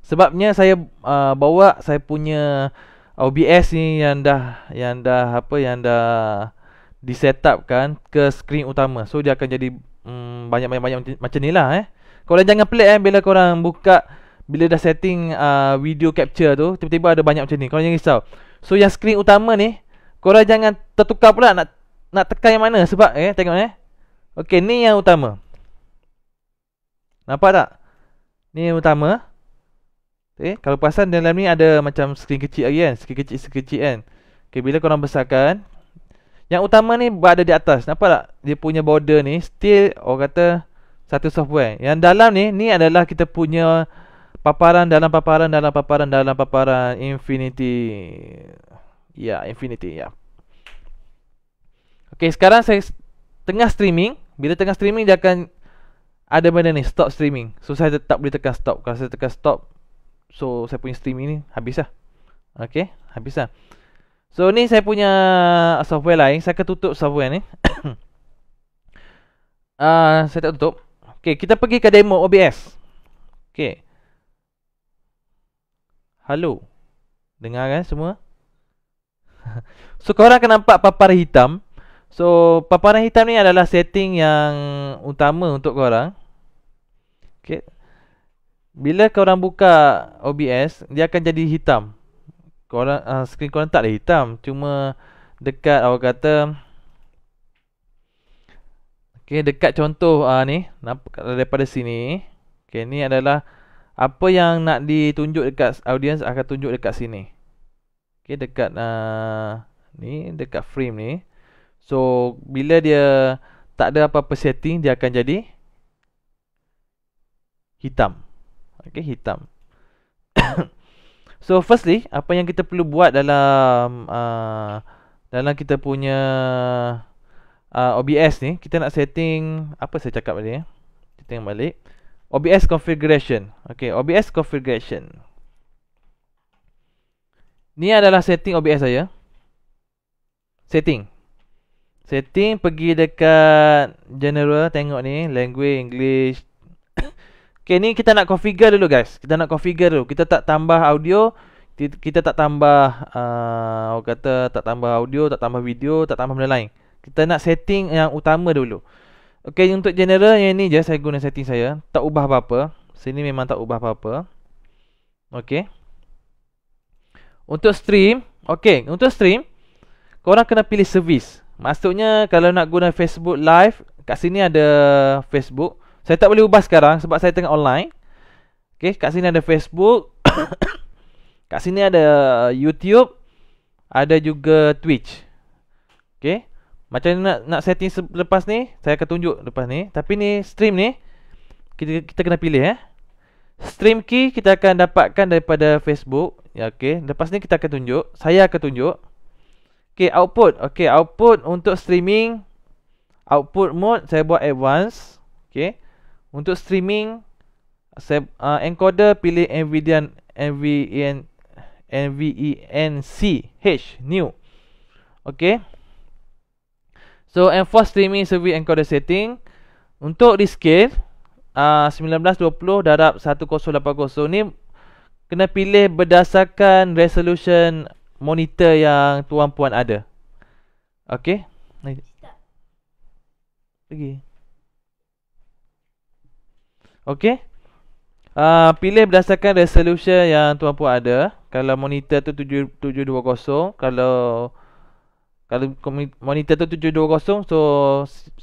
Sebabnya saya uh, bawa saya punya OBS ni yang dah yang dah apa yang dah disetapkan ke skrin utama. So dia akan jadi hmm, banyak-banyak macam ni lah eh. Korang jangan pelik eh bila korang buka bila dah setting uh, video capture tu tiba-tiba ada banyak macam ni. Korang jangan risau. So yang screen utama ni korang jangan tertukar pula nak nak tekan yang mana sebab eh tengok eh. Okey ni yang utama. Nampak tak? Ni yang utama. Okay, eh, kalau perasan dalam ni ada macam screen kecil lagi kan Screen kecil-screen kecil kan okay, Bila korang besarkan yang utama ni berada di atas. Nampak tak? Dia punya border ni still orang kata satu software. Yang dalam ni ni adalah kita punya paparan dalam paparan dalam paparan dalam paparan infinity. Ya, yeah, infinity ya. Yeah. Okey, sekarang saya tengah streaming. Bila tengah streaming dia akan ada benda ni stop streaming. So saya tetap boleh tekan stop. Kalau saya tekan stop so saya punya streaming ni habis lah. Okey, habis lah. So ni saya punya uh, software lain Saya akan tutup software ni uh, [COUGHS] Saya tak tutup Okay kita pergi ke demo OBS Okay Halo. Dengar kan semua [LAUGHS] So korang akan nampak papar hitam So papar hitam ni adalah setting yang utama untuk korang Okay Bila korang buka OBS Dia akan jadi hitam korang uh, screen korang tak ada hitam cuma dekat awak kata Okay, dekat contoh uh, ni nampak daripada sini Okay, ni adalah apa yang nak ditunjuk dekat audience akan tunjuk dekat sini Okay, dekat uh, ni dekat frame ni so bila dia tak ada apa-apa setting dia akan jadi hitam Okay, hitam [COUGHS] So firstly, apa yang kita perlu buat dalam uh, dalam kita punya uh, OBS ni, kita nak setting apa saya cakap tadi ya? Kita tengok balik. OBS configuration. Okay, OBS configuration. Ni adalah setting OBS saya. Setting. Setting pergi dekat general tengok ni, language, English, Okay, ni kita nak configure dulu guys. Kita nak configure dulu. Kita tak tambah audio. Kita tak tambah, uh, orang kata tak tambah audio, tak tambah video, tak tambah benda lain. Kita nak setting yang utama dulu. Okay, untuk general yang ni je saya guna setting saya. Tak ubah apa-apa. Sini memang tak ubah apa-apa. Okay. Untuk stream, okay. Untuk stream, korang kena pilih service. Maksudnya kalau nak guna Facebook Live, kat sini ada Facebook. Saya tak boleh ubah sekarang sebab saya tengah online. Okay, kat sini ada Facebook. [COUGHS] kat sini ada YouTube. Ada juga Twitch. Okay. Macam ni nak, nak setting lepas ni? Saya akan tunjuk lepas ni. Tapi ni stream ni. Kita, kita kena pilih eh. Stream key kita akan dapatkan daripada Facebook. Ya, okay. Lepas ni kita akan tunjuk. Saya akan tunjuk. Okay, output. Okay, output untuk streaming. Output mode saya buat advance. Okay. Untuk streaming saya uh, encoder pilih Nvidia NVENC H new. Okay. So enforce streaming service encoder setting untuk rescale uh, 1920 darab 1080 ni kena pilih berdasarkan resolution monitor yang tuan puan ada. Okey. Lagi. Okay. Okey. Uh, pilih berdasarkan resolution yang tuan puan ada. Kalau monitor tu 720, kalau kalau monitor tu 720, so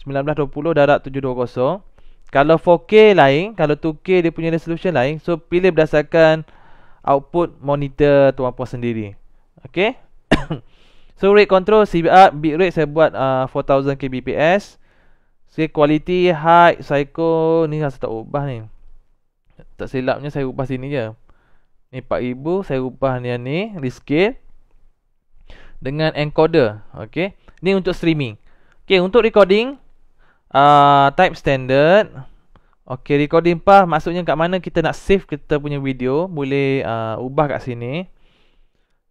1920 darat 720. Kalau 4K lain, kalau 2K dia punya resolution lain. So pilih berdasarkan output monitor tuan puan sendiri. Okey. [COUGHS] so rate control CBR, bit rate saya buat uh, 4000 kbps. Okay, quality, height, psycho Ni rasa tak ubah ni Tak silapnya saya ubah sini je Ni 4000 Saya ubah ni yang ni Rescale Dengan encoder Okay Ni untuk streaming Okay, untuk recording uh, Type standard Okay, recording path Maksudnya kat mana kita nak save kita punya video Boleh uh, ubah kat sini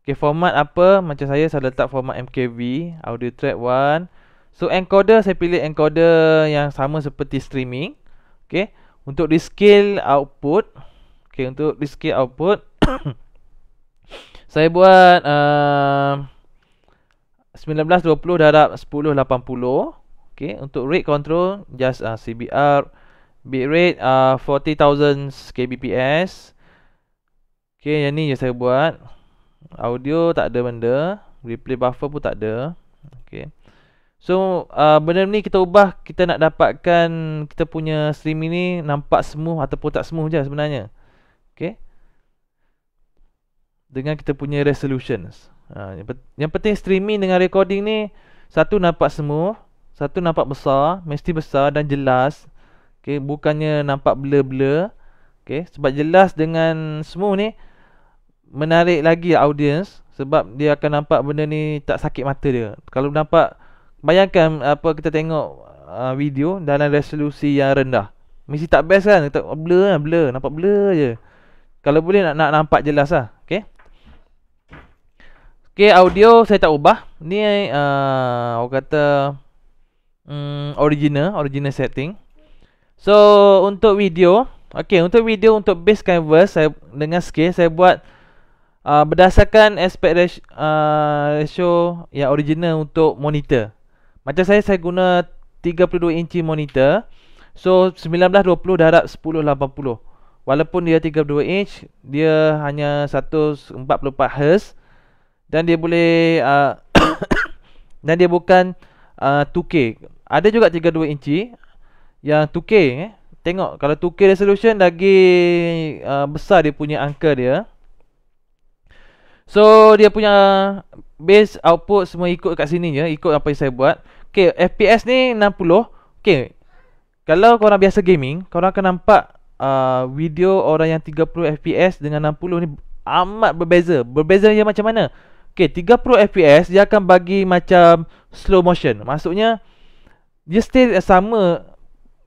Okay, format apa Macam saya, saya letak format MKV Audio track 1 So encoder saya pilih encoder yang sama seperti streaming. Okey, untuk rescale output, okey untuk rescale output [COUGHS] saya buat a uh, 1920 darab 1080. Okey, untuk rate control just uh, CBR bit rate a uh, 40000 kbps. Okey, yang ni yang saya buat. Audio tak ada benda, replay buffer pun tak ada. So uh, benda ni kita ubah kita nak dapatkan kita punya stream ini nampak smooth ataupun tak smooth je sebenarnya. Okay. Dengan kita punya resolutions. Uh, yang, yang penting streaming dengan recording ni satu nampak smooth, satu nampak besar, mesti besar dan jelas. Okay. Bukannya nampak blur-blur. Okay. Sebab jelas dengan smooth ni menarik lagi audience sebab dia akan nampak benda ni tak sakit mata dia. Kalau nampak Bayangkan apa kita tengok uh, video dalam resolusi yang rendah. Mesti tak best kan? Kita blur kan? Blur. Nampak blur je. Kalau boleh nak, nak nampak jelas lah. Okay. Okay audio saya tak ubah. Ni uh, orang kata um, original. Original setting. So untuk video. Okay untuk video untuk base canvas saya, dengan scale saya buat uh, berdasarkan aspect ratio, uh, ratio yang original untuk monitor. Macam saya, saya guna 32 inci monitor So, 1920 darab 1080 Walaupun dia 32 inci Dia hanya 144 Hz Dan dia boleh uh, [COUGHS] Dan dia bukan uh, 2K Ada juga 32 inci Yang 2K eh. Tengok, kalau 2K resolution Lagi uh, besar dia punya angka dia So, dia punya base output semua ikut kat sini je, ya. ikut apa yang saya buat. Okay, FPS ni 60 Okay Kalau korang biasa gaming Korang akan nampak uh, Video orang yang 30fps dengan 60 ni Amat berbeza Berbeza dia macam mana Okay, 30fps dia akan bagi macam Slow motion Maksudnya Dia still sama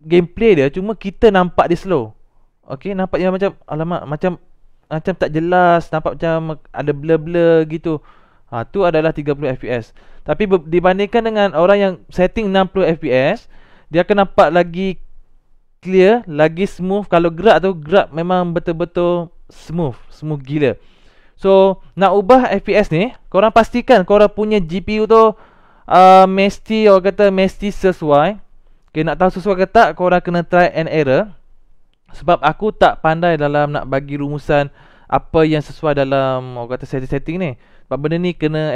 Gameplay dia Cuma kita nampak dia slow Okay, nampak dia macam Alamak, macam Macam tak jelas Nampak macam ada blur-blur gitu Ha, tu adalah 30fps tapi dibandingkan dengan orang yang setting 60 fps, dia akan nampak lagi clear, lagi smooth kalau gerak tu gerak memang betul-betul smooth, smooth gila. So, nak ubah fps ni, korang pastikan korang punya GPU tu uh, mesti orang kata mesti sesuai. Okay, nak tahu sesuai ke tak, korang kena try and error. Sebab aku tak pandai dalam nak bagi rumusan apa yang sesuai dalam orang kata setting-setting ni. Sebab benda ni kena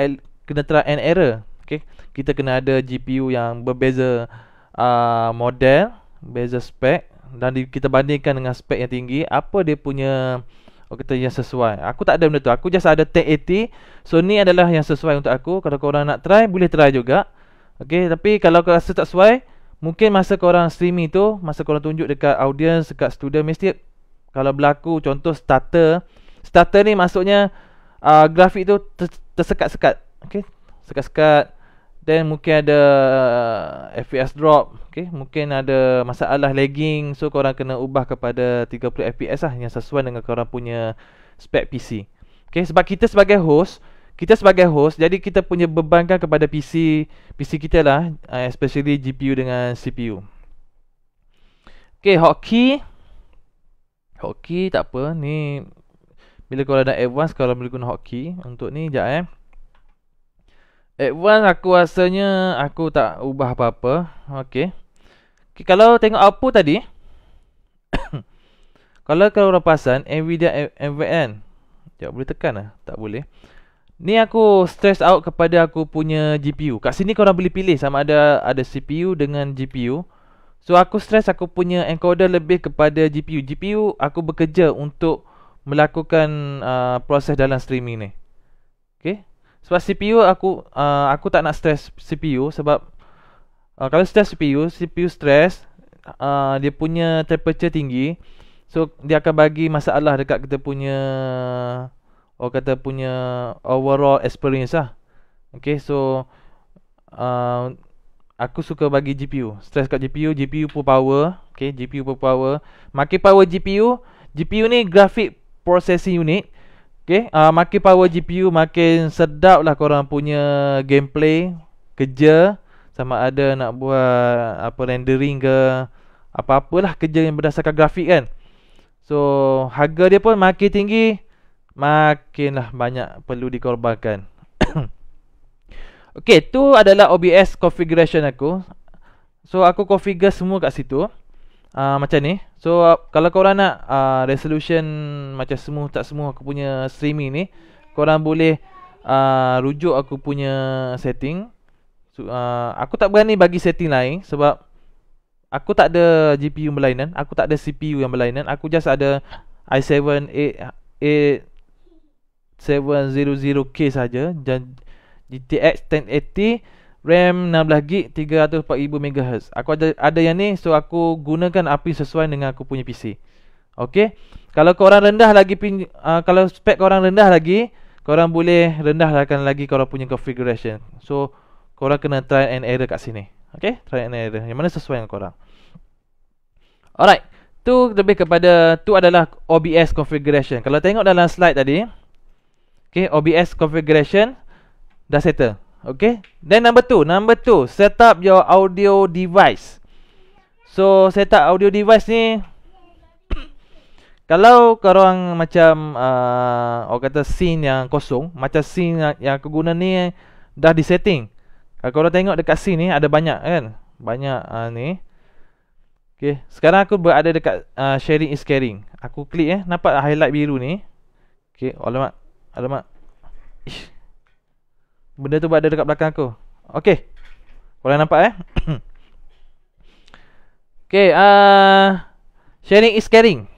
kena try and error okay kita kena ada GPU yang berbeza uh, model beza spek dan di, kita bandingkan dengan spek yang tinggi apa dia punya oh, kita yang sesuai aku tak ada benda tu aku just ada 1080 so ni adalah yang sesuai untuk aku kalau korang nak try boleh try juga okay tapi kalau kau rasa tak sesuai mungkin masa korang streaming tu masa korang tunjuk dekat audience dekat student mesti kalau berlaku contoh starter starter ni maksudnya uh, grafik tu tersekat-sekat okey sekat-sekat then mungkin ada uh, fps drop okey mungkin ada masalah lagging so kau orang kena ubah kepada 30 fps lah yang sesuai dengan kau orang punya spek PC okey sebab kita sebagai host kita sebagai host jadi kita punya beban kepada PC PC kita lah uh, especially GPU dengan CPU okey hotkey hotkey tak apa ni bila kau dah advance kalau boleh guna hotkey untuk ni jap eh Advance aku rasanya aku tak ubah apa-apa. Okey. Okay, kalau tengok output tadi [COUGHS] Kalau kalau orang pasan Nvidia MVN. Jap boleh tekanlah. Tak boleh. Ni aku stress out kepada aku punya GPU. Kat sini kau orang boleh pilih sama ada ada CPU dengan GPU. So aku stress aku punya encoder lebih kepada GPU. GPU aku bekerja untuk melakukan uh, proses dalam streaming ni. Sebab CPU aku uh, aku tak nak stress CPU sebab uh, kalau stress CPU, CPU stress uh, dia punya temperature tinggi. So dia akan bagi masalah dekat kita punya oh kata punya overall experience lah. Okay so uh, aku suka bagi GPU. Stress kat GPU, GPU pun power. Okay GPU pun power. Makin power GPU, GPU ni graphic processing unit. Okay, uh, makin power GPU makin sedap lah korang punya gameplay Kerja sama ada nak buat apa rendering ke Apa-apalah kerja yang berdasarkan grafik kan So harga dia pun makin tinggi Makinlah banyak perlu dikorbankan [COUGHS] Okay tu adalah OBS configuration aku So aku configure semua kat situ uh, macam ni so uh, kalau kau nak uh, resolution macam semua tak semua aku punya streaming ni kau orang boleh uh, rujuk aku punya setting so, uh, aku tak berani bagi setting lain sebab aku tak ada GPU berlainan aku tak ada CPU yang berlainan aku just ada i7 8 700K saja dan GTX 1080 RAM 16GB 3400MHz Aku ada, ada yang ni So aku gunakan api sesuai dengan aku punya PC Okay Kalau korang rendah lagi pin, uh, Kalau spek korang rendah lagi Korang boleh rendahkan lagi korang punya configuration So Korang kena try and error kat sini Okay Try and error Yang mana sesuai dengan korang Alright Tu lebih kepada Tu adalah OBS configuration Kalau tengok dalam slide tadi Okay OBS configuration Dah settle Okay Then number two Number two Set up your audio device So set up audio device ni [COUGHS] Kalau korang macam uh, Orang kata scene yang kosong Macam scene yang, yang aku guna ni Dah di setting. Kalau korang tengok dekat scene ni Ada banyak kan Banyak uh, ni Okay Sekarang aku berada dekat uh, Sharing is caring Aku klik eh Nampak highlight biru ni Okay Alamak Alamak Ish Benda tu berada dekat belakang aku Okay Korang nampak eh [COUGHS] Okay uh, ah, Sharing is caring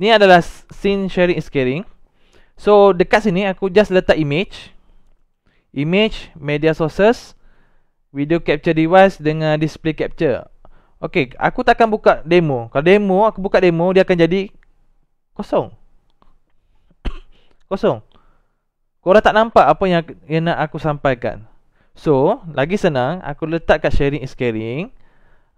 Ni adalah scene sharing is caring So dekat sini aku just letak image Image, media sources Video capture device dengan display capture Okay, aku takkan buka demo Kalau demo, aku buka demo, dia akan jadi Kosong [COUGHS] Kosong Korang tak nampak apa yang, yang nak aku sampaikan. So, lagi senang, aku letak kat sharing is caring.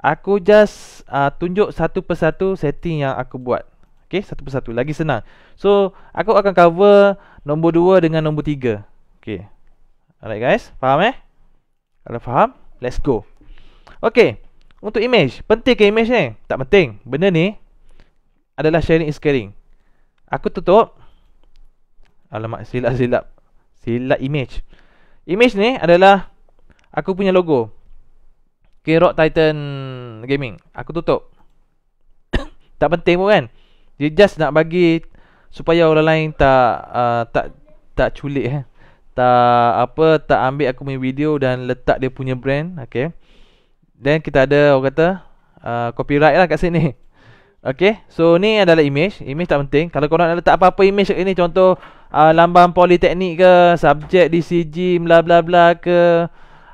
Aku just uh, tunjuk satu persatu setting yang aku buat. Okay, satu persatu. Lagi senang. So, aku akan cover nombor dua dengan nombor tiga. Okay. Alright guys, faham eh? Kalau faham, let's go. Okay, untuk image. Penting ke image ni? Tak penting. Benda ni adalah sharing is caring. Aku tutup. Alamak silap silap Silap image Image ni adalah Aku punya logo K-Rock Titan Gaming Aku tutup [COUGHS] Tak penting pun kan Dia just nak bagi Supaya orang lain tak uh, Tak Tak culik eh Tak Apa Tak ambil aku punya video Dan letak dia punya brand Okay Then kita ada Orang kata uh, Copyright lah kat sini Okay So ni adalah image Image tak penting Kalau korang nak letak apa-apa image kat ni Contoh uh, Lambang politeknik ke Subjek DCG bla bla bla ke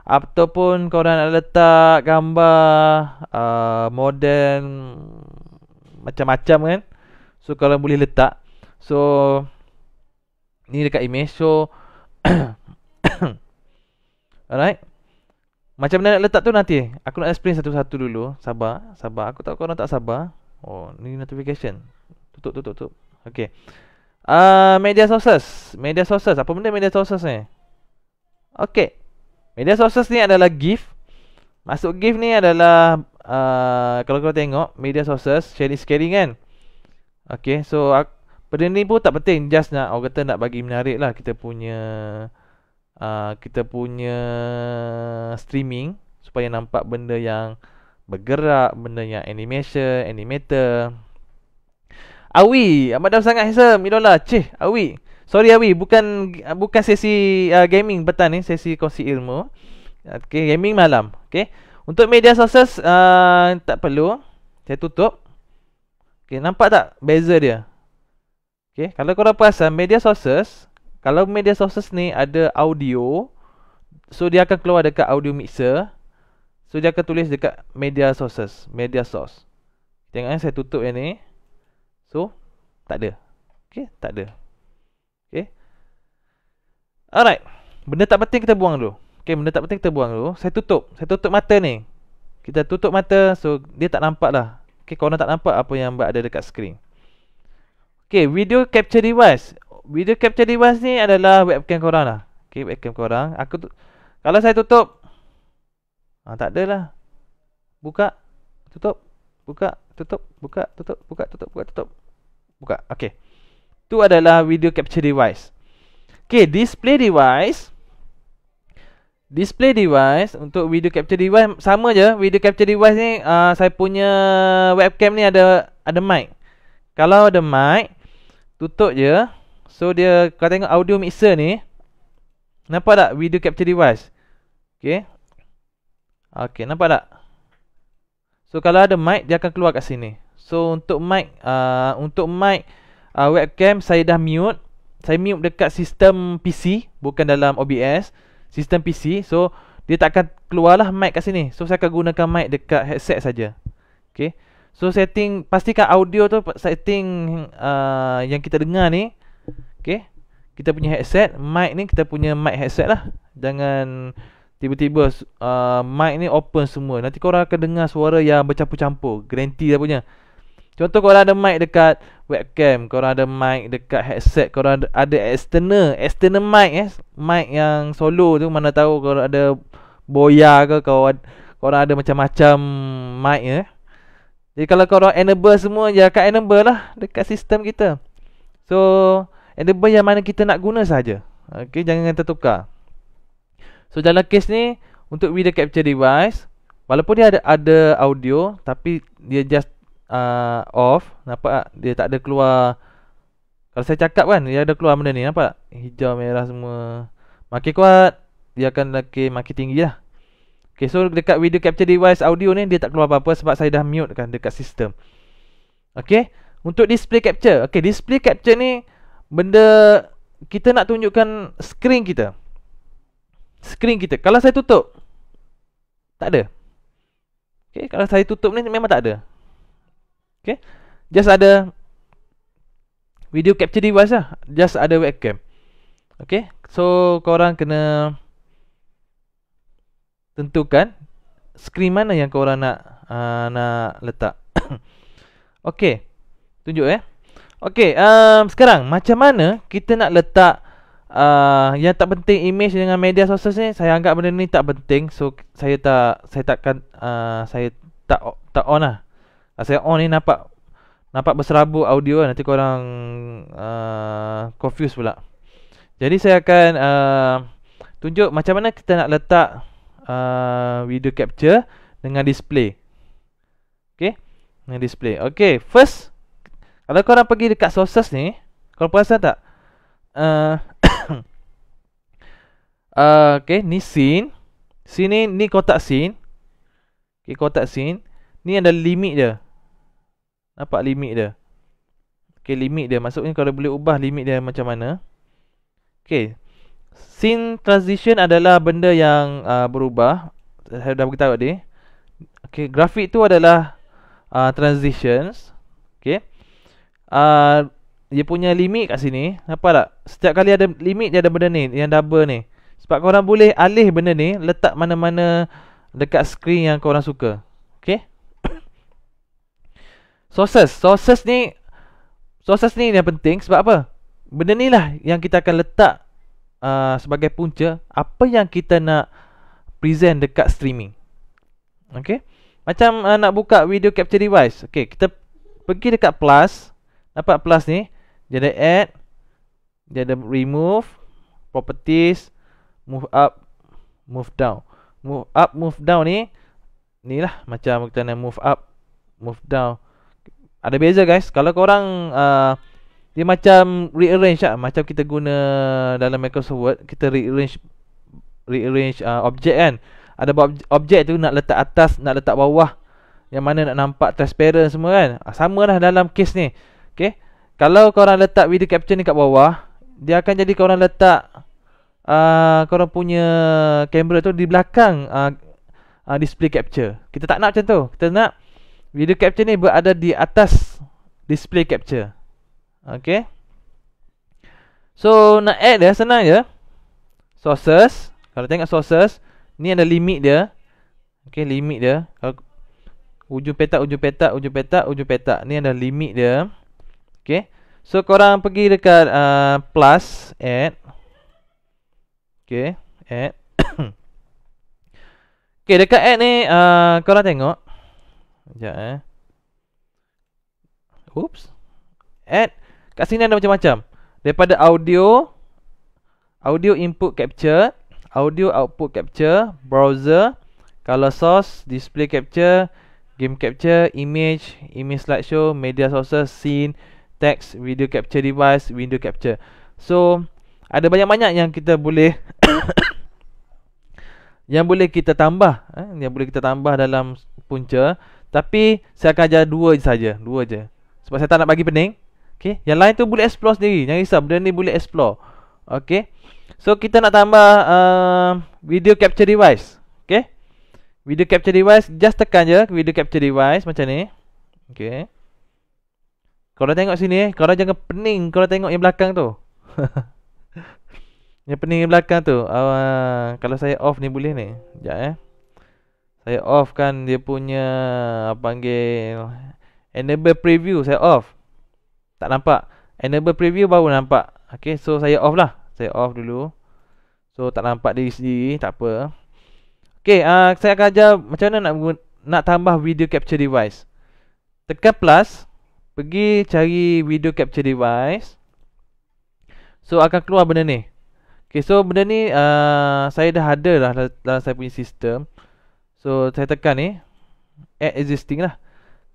Ataupun korang nak letak gambar uh, ah, Modern Macam-macam kan So korang boleh letak So Ni dekat image So [COUGHS] Alright Macam mana nak letak tu nanti Aku nak explain satu-satu dulu Sabar Sabar Aku tahu korang tak sabar Oh, ni notification. Tutup, tutup, tutup. Okay. Uh, media sources. Media sources. Apa benda media sources ni? Okay. Media sources ni adalah GIF. Masuk GIF ni adalah... Uh, kalau kau tengok media sources sharing scary kan Okay so uh, benda ni pun tak penting just nak orang kata nak bagi menarik lah kita punya uh, kita punya streaming supaya nampak benda yang bergerak, benda yang animation, animator. Awi, amat dah sangat handsome. Idola, cih, Awi. Sorry Awi, bukan bukan sesi uh, gaming petang ni, sesi kongsi ilmu. Okay, gaming malam. Okay. Untuk media sources, uh, tak perlu. Saya tutup. Okay, nampak tak beza dia? Okay, kalau korang perasan, media sources, kalau media sources ni ada audio, so dia akan keluar dekat audio mixer. So dia akan tulis dekat media sources, media source. Tengok eh saya tutup yang ni. So tak ada. Okey, tak ada. Okey. Alright. Benda tak penting kita buang dulu. Okey, benda tak penting kita buang dulu. Saya tutup. Saya tutup mata ni. Kita tutup mata so dia tak nampak lah Okey, kau tak nampak apa yang ada dekat skrin. Okey, video capture device. Video capture device ni adalah webcam kau lah. Okey, webcam kau Aku kalau saya tutup ha, Tak lah. Buka Tutup Buka Tutup Buka Tutup Buka Tutup Buka Tutup Buka Okay Itu adalah video capture device Okay display device Display device Untuk video capture device Sama je Video capture device ni uh, Saya punya webcam ni ada Ada mic Kalau ada mic Tutup je So dia Kalau tengok audio mixer ni Nampak tak video capture device Okey. Okey, nampak tak? So kalau ada mic dia akan keluar kat sini. So untuk mic uh, untuk mic uh, webcam saya dah mute. Saya mute dekat sistem PC, bukan dalam OBS, sistem PC. So dia tak akan keluarlah mic kat sini. So saya akan gunakan mic dekat headset saja. Okey. So setting pastikan audio tu setting uh, yang kita dengar ni okey. Kita punya headset, mic ni kita punya mic headset lah. dengan Tiba-tiba uh, mic ni open semua. Nanti korang akan dengar suara yang bercampur-campur. Guarantee lah punya. Contoh korang ada mic dekat webcam. Korang ada mic dekat headset. Korang ada, ada external. External mic eh. Mic yang solo tu mana tahu korang ada boya ke. Korang, korang ada macam-macam mic eh. Jadi kalau korang enable semua je ya akan enable lah dekat sistem kita. So enable yang mana kita nak guna saja. Okay jangan tertukar. So dalam kes ni untuk video capture device walaupun dia ada ada audio tapi dia just uh, off nampak tak? Ah, dia tak ada keluar kalau saya cakap kan dia ada keluar benda ni nampak hijau merah semua makin kuat dia akan makin tinggi tinggilah okey so dekat video capture device audio ni dia tak keluar apa-apa sebab saya dah mute kan dekat sistem okey untuk display capture okey display capture ni benda kita nak tunjukkan screen kita screen kita. Kalau saya tutup, tak ada. Okay, kalau saya tutup ni memang tak ada. Okay, just ada video capture device lah. Just ada webcam. Okay, so korang kena tentukan screen mana yang korang nak uh, nak letak. [COUGHS] okay, tunjuk ya. Eh. Okay, um, sekarang macam mana kita nak letak uh, yang tak penting image dengan media sources ni saya anggap benda ni tak penting so saya tak saya takkan uh, saya tak tak on lah ah, saya on ni nampak nampak berserabut audio lah. nanti korang uh, confuse pula jadi saya akan uh, tunjuk macam mana kita nak letak uh, video capture dengan display Okay dengan display Okay first kalau korang pergi dekat sources ni korang perasan tak uh, Ah, okay, ni sin Sini ni kotak sin, Okay, kotak sin. Ni ada limit dia. Nampak limit dia. Okay, limit dia. Maksudnya kalau boleh ubah limit dia macam mana. Okay. sin transition adalah benda yang uh, berubah. Saya dah beritahu tadi. Okay, grafik tu adalah uh, transitions. Okay. Uh, dia punya limit kat sini. Nampak tak? Setiap kali ada limit dia ada benda ni. Yang double ni. Sebab korang boleh alih benda ni Letak mana-mana dekat skrin yang korang suka Okay [COUGHS] Sources Sources ni Sources ni yang penting sebab apa? Benda ni lah yang kita akan letak uh, sebagai punca Apa yang kita nak present dekat streaming Okay Macam uh, nak buka video capture device Okay, kita pergi dekat plus Dapat plus ni Dia ada add Dia ada remove Properties move up, move down. Move up, move down ni, ni lah macam kita nak move up, move down. Ada beza guys. Kalau korang, uh, dia macam rearrange lah. Macam kita guna dalam Microsoft Word, kita rearrange rearrange uh, objek kan. Ada ob- objek tu nak letak atas, nak letak bawah. Yang mana nak nampak transparent semua kan. Ah, sama lah dalam case ni. Okay. Kalau korang letak video capture ni kat bawah, dia akan jadi korang letak uh, korang punya kamera tu di belakang uh, uh, display capture. Kita tak nak macam tu. Kita nak video capture ni berada di atas display capture. Okay. So nak add dia senang je. Sources. Kalau tengok sources. Ni ada limit dia. Okay limit dia. Kalau ujung petak, ujung petak, ujung petak, ujung petak. Ni ada limit dia. Okay. So korang pergi dekat uh, plus add. Okay, add. okay, dekat add ni, uh, korang tengok. Sekejap eh. Oops. Add. Kat sini ada macam-macam. Daripada audio, audio input capture, audio output capture, browser, color source, display capture, game capture, image, image slideshow, media sources, scene, text, video capture device, window capture. So, ada banyak-banyak yang kita boleh [COUGHS] yang boleh kita tambah eh? yang boleh kita tambah dalam punca tapi saya akan ajar dua saja dua je sebab saya tak nak bagi pening Okay. yang lain tu boleh explore sendiri jangan risau benda ni boleh explore Okay. so kita nak tambah uh, video capture device Okay. video capture device just tekan je video capture device macam ni Okay. kalau tengok sini kalau jangan pening kalau tengok yang belakang tu [LAUGHS] Yang pening belakang tu uh, Kalau saya off ni boleh ni Sekejap eh Saya off kan dia punya uh, Panggil Enable preview saya off Tak nampak Enable preview baru nampak Okay so saya off lah Saya off dulu So tak nampak diri sendiri Tak apa Okay uh, saya akan ajar Macam mana nak nak tambah video capture device Tekan plus Pergi cari video capture device So akan keluar benda ni Okay, so benda ni uh, saya dah ada lah dalam saya punya sistem. So, saya tekan ni. Add existing lah.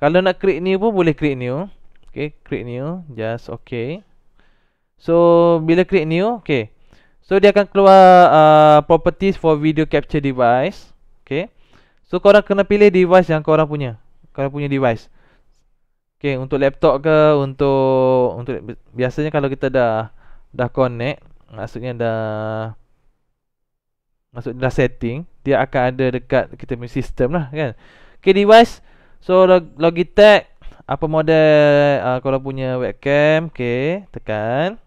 Kalau nak create new pun boleh create new. Okay, create new. Just okay. So, bila create new, okay. So, dia akan keluar uh, properties for video capture device. Okay. So, korang kena pilih device yang korang punya. Korang punya device. Okay, untuk laptop ke, untuk... untuk Biasanya kalau kita dah dah connect, Hmm. maksudnya dah masuk dah setting dia akan ada dekat kita punya sistem lah kan okey device so Logitech apa model uh, kalau punya webcam okey tekan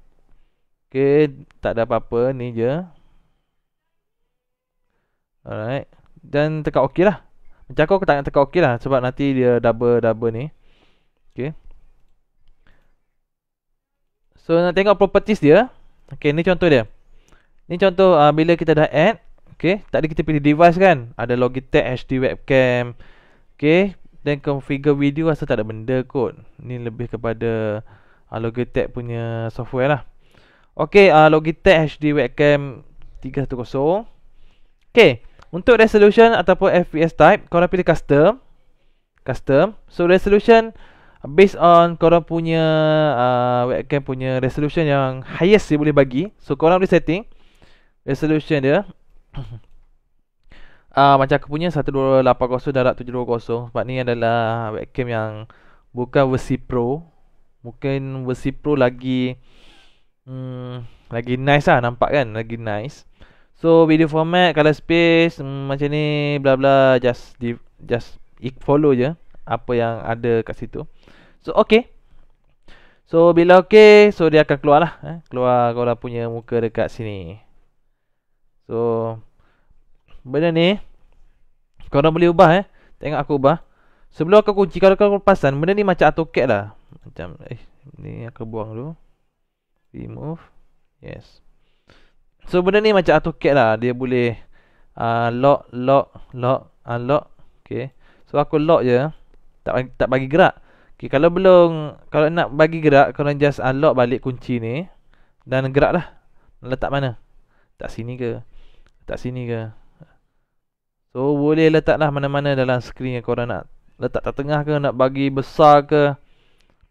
okey tak ada apa-apa ni je alright dan tekan okey lah macam aku tak nak tekan okey lah sebab nanti dia double double ni okey so nak tengok properties dia Okey, ni contoh dia. Ni contoh uh, bila kita dah add, okey, tadi kita pilih device kan? Ada Logitech HD webcam. Okey, then configure video rasa tak ada benda kot. Ni lebih kepada uh, Logitech punya software lah. Okey, uh, Logitech HD webcam 310. Okey, untuk resolution ataupun FPS type, kau pilih custom. Custom. So resolution based on korang punya uh, webcam punya resolution yang highest dia boleh bagi so korang boleh setting resolution dia uh, [COUGHS] macam aku punya 1280 darab 720 sebab ni adalah webcam yang bukan versi pro mungkin versi pro lagi hmm, lagi nice lah nampak kan lagi nice so video format color space hmm, macam ni bla bla just di, just follow je apa yang ada kat situ. So okay So bila okay So dia akan keluar lah eh? Keluar korang punya muka dekat sini So Benda ni Korang boleh ubah eh Tengok aku ubah Sebelum aku kunci Kalau korang pasan Benda ni macam AutoCAD lah Macam Eh Ni aku buang dulu Remove Yes So benda ni macam AutoCAD lah Dia boleh uh, Lock Lock Lock Unlock Okay So aku lock je Tak tak bagi gerak Okay, kalau belum kalau nak bagi gerak kau orang just unlock balik kunci ni dan geraklah. Letak mana? Letak sini ke? Letak sini ke? So boleh letaklah mana-mana dalam skrin yang kau orang nak. Letak tak tengah ke nak bagi besar ke?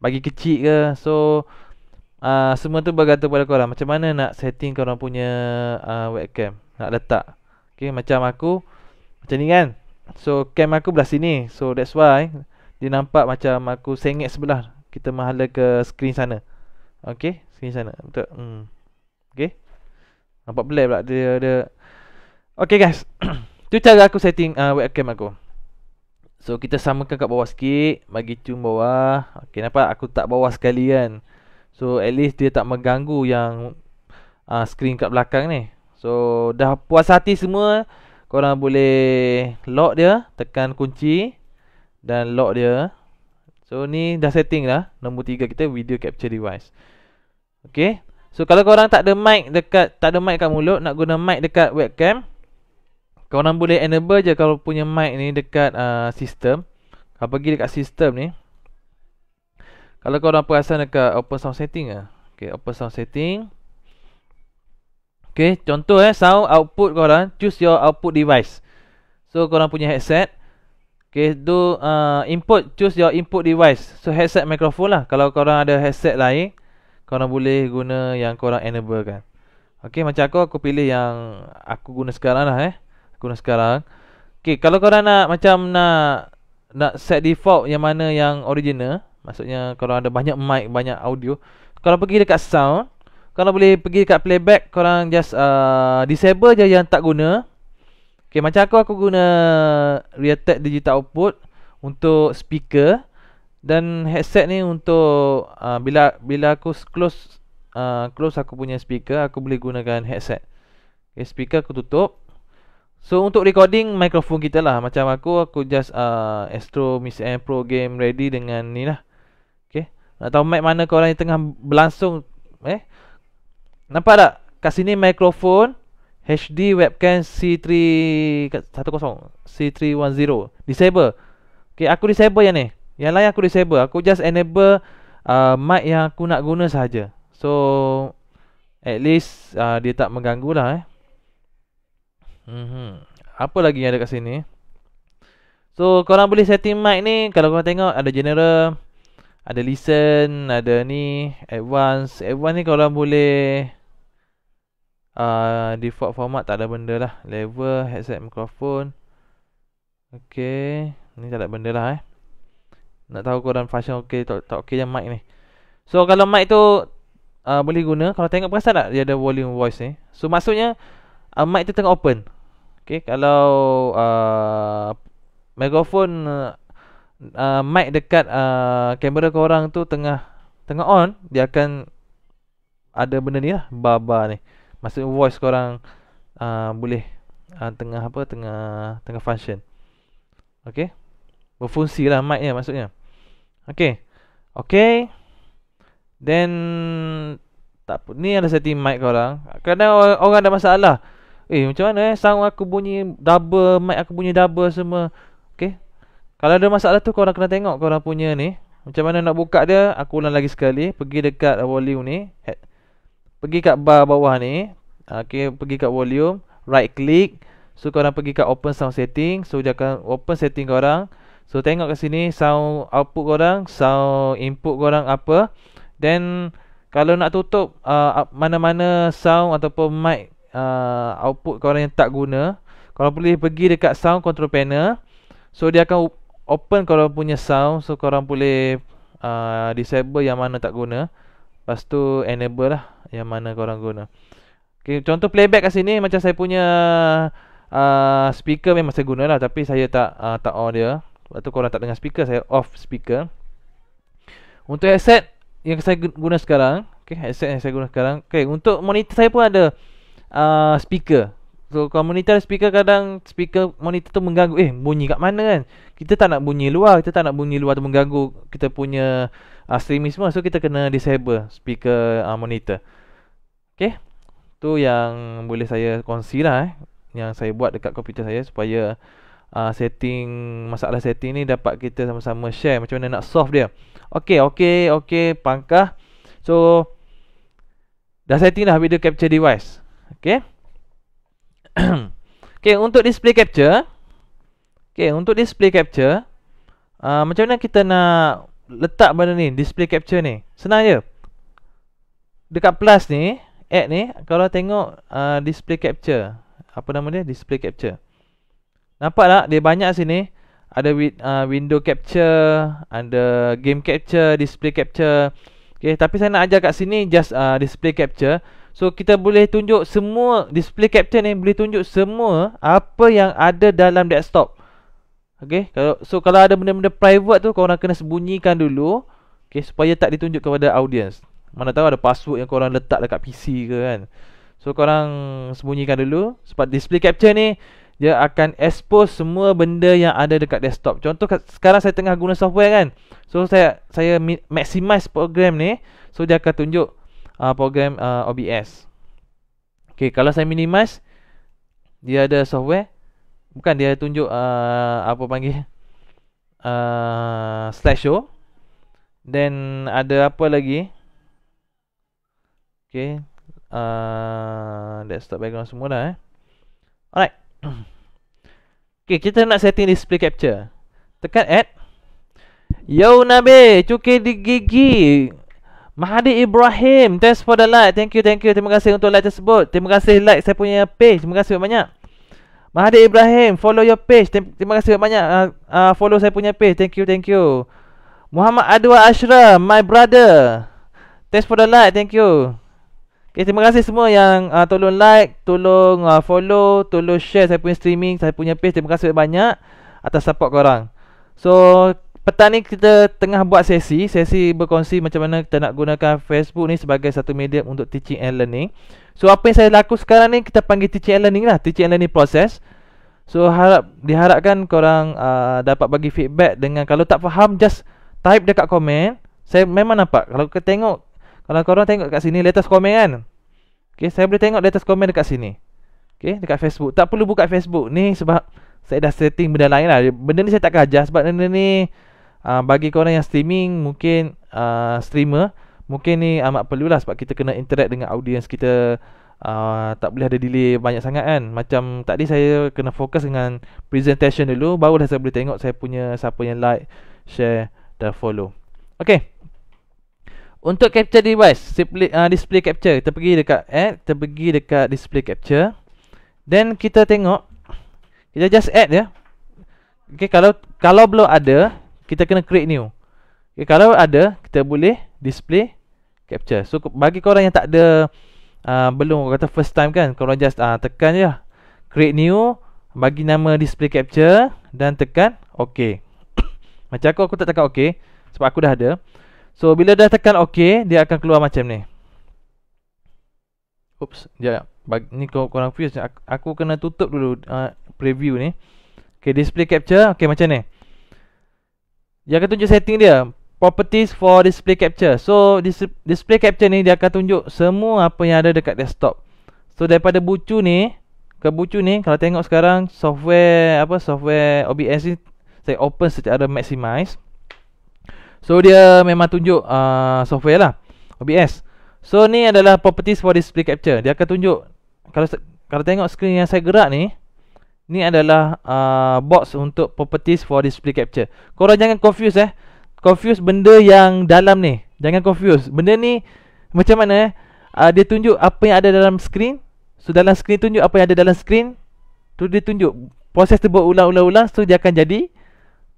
Bagi kecil ke? So uh, semua tu bergantung pada kau orang macam mana nak setting kau orang punya uh, webcam nak letak. Okey macam aku macam ni kan. So cam aku belah sini. So that's why dia nampak macam aku sengit sebelah kita menghala ke screen sana Okay, screen sana betul hmm okey nampak blur pula dia ada Okay, guys [COUGHS] tu cara aku setting uh, webcam aku so kita samakan kat bawah sikit bagi zoom bawah okey nampak aku tak bawah sekali kan so at least dia tak mengganggu yang uh, screen kat belakang ni so dah puas hati semua korang boleh lock dia tekan kunci dan lock dia so ni dah setting lah. nombor 3 kita video capture device okey so kalau korang tak ada mic dekat tak ada mic kat mulut nak guna mic dekat webcam korang boleh enable je kalau punya mic ni dekat uh, sistem kau pergi dekat sistem ni kalau korang perasan dekat open sound setting ah okey open sound setting okey contoh eh sound output korang choose your output device so korang punya headset Okay, do uh, input. Choose your input device. So, headset microphone lah. Kalau korang ada headset lain, korang boleh guna yang korang enable kan. Okay, macam aku, aku pilih yang aku guna sekarang lah eh. Guna sekarang. Okay, kalau korang nak macam nak nak set default yang mana yang original. Maksudnya, korang ada banyak mic, banyak audio. kalau pergi dekat sound. Korang boleh pergi dekat playback. Korang just uh, disable je yang tak guna. Okay macam aku aku guna Realtek digital output untuk speaker dan headset ni untuk uh, bila bila aku close uh, close aku punya speaker aku boleh gunakan headset. Okay speaker aku tutup. So untuk recording mikrofon kita lah macam aku aku just uh, Astro Miss M Pro game ready dengan ni lah. Okay nak tahu mic mana kalau orang tengah berlangsung eh? Nampak tak? Kat sini mikrofon, HD webcam C3 10 C310 disable. Okey, aku disable yang ni. Yang lain aku disable. Aku just enable uh, mic yang aku nak guna saja. So at least uh, dia tak mengganggu lah eh. Mhm. Apa lagi yang ada kat sini? So korang boleh setting mic ni kalau korang tengok ada general, ada listen, ada ni advance. Advance ni korang boleh uh, default format tak ada benda lah level headset mikrofon. okey ni tak ada benda lah eh nak tahu korang function okey tak tak okey je mic ni so kalau mic tu uh, boleh guna kalau tengok perasan tak dia ada volume voice ni so maksudnya uh, mic tu tengah open okey kalau uh, microphone uh, uh, mic dekat uh, kamera korang tu tengah tengah on dia akan ada benda ni lah bar-bar ni Maksudnya voice korang uh, Boleh uh, Tengah apa Tengah Tengah function Okay Berfungsi lah mic ni maksudnya Okay Okay Then tak pun Ni ada setting mic korang Kadang orang ada masalah Eh macam mana eh Sound aku bunyi double Mic aku bunyi double semua Okay Kalau ada masalah tu korang kena tengok korang punya ni Macam mana nak buka dia Aku ulang lagi sekali Pergi dekat volume ni Head pergi kat bar bawah ni ah, okey pergi kat volume right click so korang pergi kat open sound setting so dia akan open setting korang so tengok kat sini sound output korang sound input korang apa then kalau nak tutup ah, mana-mana uh, sound ataupun mic uh, output korang yang tak guna korang boleh pergi dekat sound control panel so dia akan open korang punya sound so korang boleh uh, disable yang mana tak guna lepas tu enable lah yang mana korang guna. Okay, contoh playback kat sini macam saya punya uh, speaker memang saya guna lah tapi saya tak uh, tak on dia. Sebab tu korang tak dengar speaker, saya off speaker. Untuk headset yang saya guna sekarang, okay, headset yang saya guna sekarang. Okay, untuk monitor saya pun ada uh, speaker. So kalau monitor speaker kadang speaker monitor tu mengganggu eh bunyi kat mana kan? Kita tak nak bunyi luar, kita tak nak bunyi luar tu mengganggu kita punya uh, streaming semua. So kita kena disable speaker uh, monitor. Okay Tu yang boleh saya kongsi lah eh Yang saya buat dekat komputer saya Supaya uh, setting Masalah setting ni dapat kita sama-sama share Macam mana nak solve dia Okay, okay, okay Pangkah So Dah setting dah video capture device Okay [COUGHS] Okay, untuk display capture Okay, untuk display capture uh, Macam mana kita nak Letak benda ni, display capture ni Senang je Dekat plus ni add ni kalau tengok uh, display capture apa nama dia display capture nampak tak dia banyak sini ada uh, window capture ada game capture display capture okey tapi saya nak ajar kat sini just uh, display capture so kita boleh tunjuk semua display capture ni boleh tunjuk semua apa yang ada dalam desktop okey kalau so kalau ada benda-benda private tu kau orang kena sembunyikan dulu okey supaya tak ditunjuk kepada audience mana tahu ada password yang korang letak dekat PC ke kan So korang sembunyikan dulu Sebab display capture ni Dia akan expose semua benda yang ada dekat desktop Contoh sekarang saya tengah guna software kan So saya saya maximize program ni So dia akan tunjuk uh, program uh, OBS Okay kalau saya minimize Dia ada software Bukan dia tunjuk uh, apa panggil uh, Slash show Then ada apa lagi Okay uh, Desktop background semua dah eh Alright [COUGHS] Okay kita nak setting display capture Tekan add Yo Nabi Cukir di gigi Mahadi Ibrahim Thanks for the like Thank you thank you Terima kasih untuk like tersebut Terima kasih like saya punya page Terima kasih banyak Mahadi Ibrahim Follow your page Terima kasih banyak uh, uh, Follow saya punya page Thank you thank you Muhammad Adwa Ashra My brother Thanks for the like Thank you Okay, eh, terima kasih semua yang uh, tolong like, tolong uh, follow, tolong share saya punya streaming, saya punya page. Terima kasih banyak atas support korang. So, petang ni kita tengah buat sesi. Sesi berkongsi macam mana kita nak gunakan Facebook ni sebagai satu media untuk teaching and learning. So, apa yang saya laku sekarang ni kita panggil teaching and learning lah. Teaching and learning process. So, harap diharapkan korang uh, dapat bagi feedback dengan kalau tak faham, just type dekat komen. Saya memang nampak. Kalau kita tengok kalau korang tengok kat sini Letters komen kan Okay Saya boleh tengok letters komen dekat sini Okay Dekat Facebook Tak perlu buka Facebook Ni sebab Saya dah setting benda lain lah Benda ni saya tak ajar Sebab benda ni uh, Bagi korang yang streaming Mungkin uh, Streamer Mungkin ni amat perlulah Sebab kita kena interact dengan audience kita Uh, tak boleh ada delay banyak sangat kan Macam tadi saya kena fokus dengan presentation dulu Barulah saya boleh tengok saya punya siapa yang like, share dan follow Okay untuk capture device, display, uh, display capture, kita pergi dekat add, kita pergi dekat display capture. Then kita tengok, kita just add ya. Okay, kalau kalau belum ada, kita kena create new. Okay, kalau ada, kita boleh display capture. So bagi korang yang tak ada, uh, belum kata first time kan, korang just uh, tekan je. Create new, bagi nama display capture dan tekan OK. [COUGHS] Macam aku, aku tak tekan OK sebab aku dah ada. So bila dah tekan ok Dia akan keluar macam ni Oops Sekejap Ni kau korang fuse aku, aku kena tutup dulu uh, Preview ni Okay, display capture Okay macam ni Dia akan tunjuk setting dia Properties for display capture So dis display capture ni Dia akan tunjuk semua apa yang ada dekat desktop So daripada bucu ni Ke bucu ni Kalau tengok sekarang Software apa Software OBS ni Saya open secara maximize So dia memang tunjuk uh, software lah OBS So ni adalah properties for display capture Dia akan tunjuk Kalau kalau tengok screen yang saya gerak ni Ni adalah uh, box untuk properties for display capture Korang jangan confuse eh Confuse benda yang dalam ni Jangan confuse Benda ni macam mana eh uh, Dia tunjuk apa yang ada dalam screen So dalam screen tunjuk apa yang ada dalam screen Tu dia tunjuk Proses tu berulang-ulang-ulang So dia akan jadi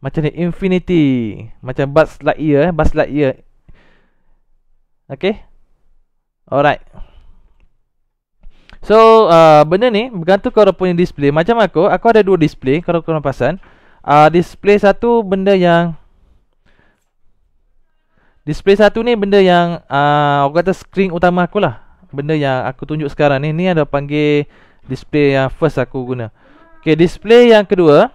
macam ni infinity Macam bus light year, eh light year, Okay Alright So uh, benda ni bergantung korang punya display Macam aku, aku ada dua display korang korang pasang uh, Display satu benda yang Display satu ni benda yang uh, Aku kata screen utama aku lah Benda yang aku tunjuk sekarang ni Ni ada panggil display yang first aku guna Okay display yang kedua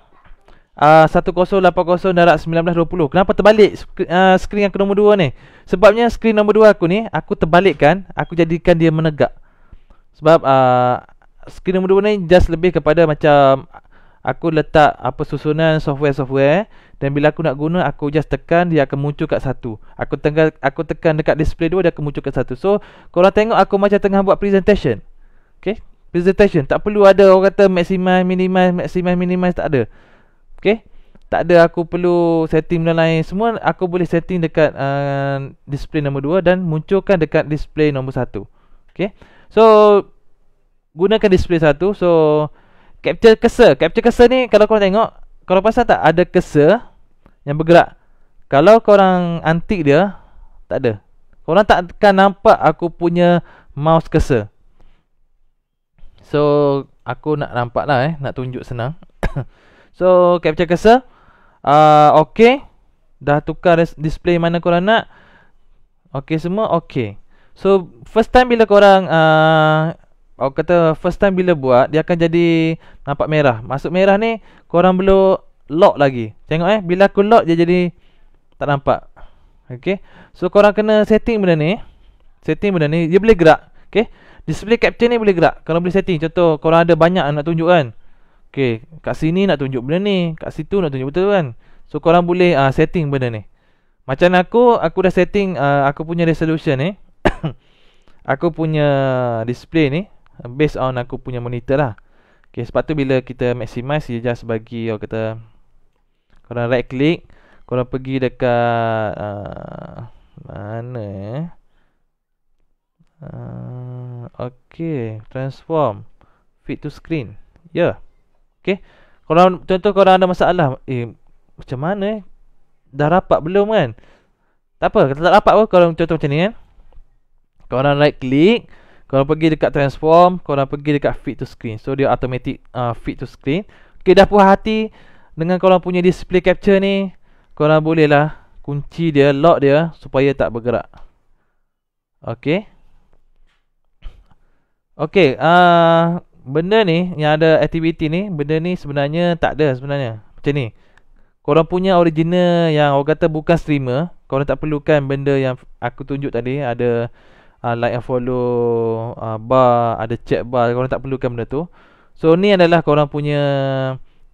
1080 darat 1920 Kenapa terbalik uh, skrin aku nombor 2 ni Sebabnya skrin nombor 2 aku ni Aku terbalikkan Aku jadikan dia menegak Sebab uh, skrin nombor 2 ni Just lebih kepada macam Aku letak apa susunan software-software eh. Dan bila aku nak guna Aku just tekan Dia akan muncul kat satu Aku tengah, aku tekan dekat display 2 Dia akan muncul kat satu So korang tengok aku macam tengah buat presentation Okay Presentation Tak perlu ada orang kata maximize, minimize Maximize, minimize Tak ada Okay Tak ada aku perlu setting benda lain Semua aku boleh setting dekat uh, Display nombor 2 Dan munculkan dekat display nombor 1 Okay So Gunakan display 1 So Capture cursor Capture cursor ni Kalau kau tengok Kalau pasal tak ada cursor Yang bergerak Kalau kau orang antik dia Tak ada tak takkan nampak Aku punya Mouse cursor So Aku nak nampak lah eh Nak tunjuk senang [COUGHS] So capture cursor uh, Okay Dah tukar display mana korang nak Okay semua okay So first time bila korang uh, Orang kata first time bila buat Dia akan jadi nampak merah Masuk merah ni korang belum lock lagi Tengok eh bila aku lock dia jadi tak nampak Okay So korang kena setting benda ni Setting benda ni dia boleh gerak Okay Display capture ni boleh gerak Kalau boleh setting Contoh korang ada banyak nak tunjuk kan Okay, kat sini nak tunjuk benda ni Kat situ nak tunjuk betul kan So orang boleh uh, setting benda ni Macam aku, aku dah setting uh, aku punya resolution ni [COUGHS] Aku punya display ni Based on aku punya monitor lah Okay, sebab tu bila kita maximize Dia just bagi orang kata Korang right click Korang pergi dekat uh, Mana eh uh, Okay, transform Fit to screen Ya yeah. Okey. Kalau contoh kalau ada masalah, eh macam mana eh? Dah rapat belum kan? Tak apa, kalau tak rapat pun kalau contoh macam ni kan. Korang right click, korang pergi dekat transform, korang pergi dekat fit to screen. So dia automatic uh, fit to screen. Okey dah puas hati dengan korang punya display capture ni, korang boleh lah kunci dia, lock dia supaya tak bergerak. Okey. Okey, uh, benda ni yang ada aktiviti ni, benda ni sebenarnya tak ada sebenarnya. Macam ni. Korang punya original yang orang kata bukan streamer, korang tak perlukan benda yang aku tunjuk tadi ada uh, like and follow uh, bar, ada chat bar, korang tak perlukan benda tu. So ni adalah korang punya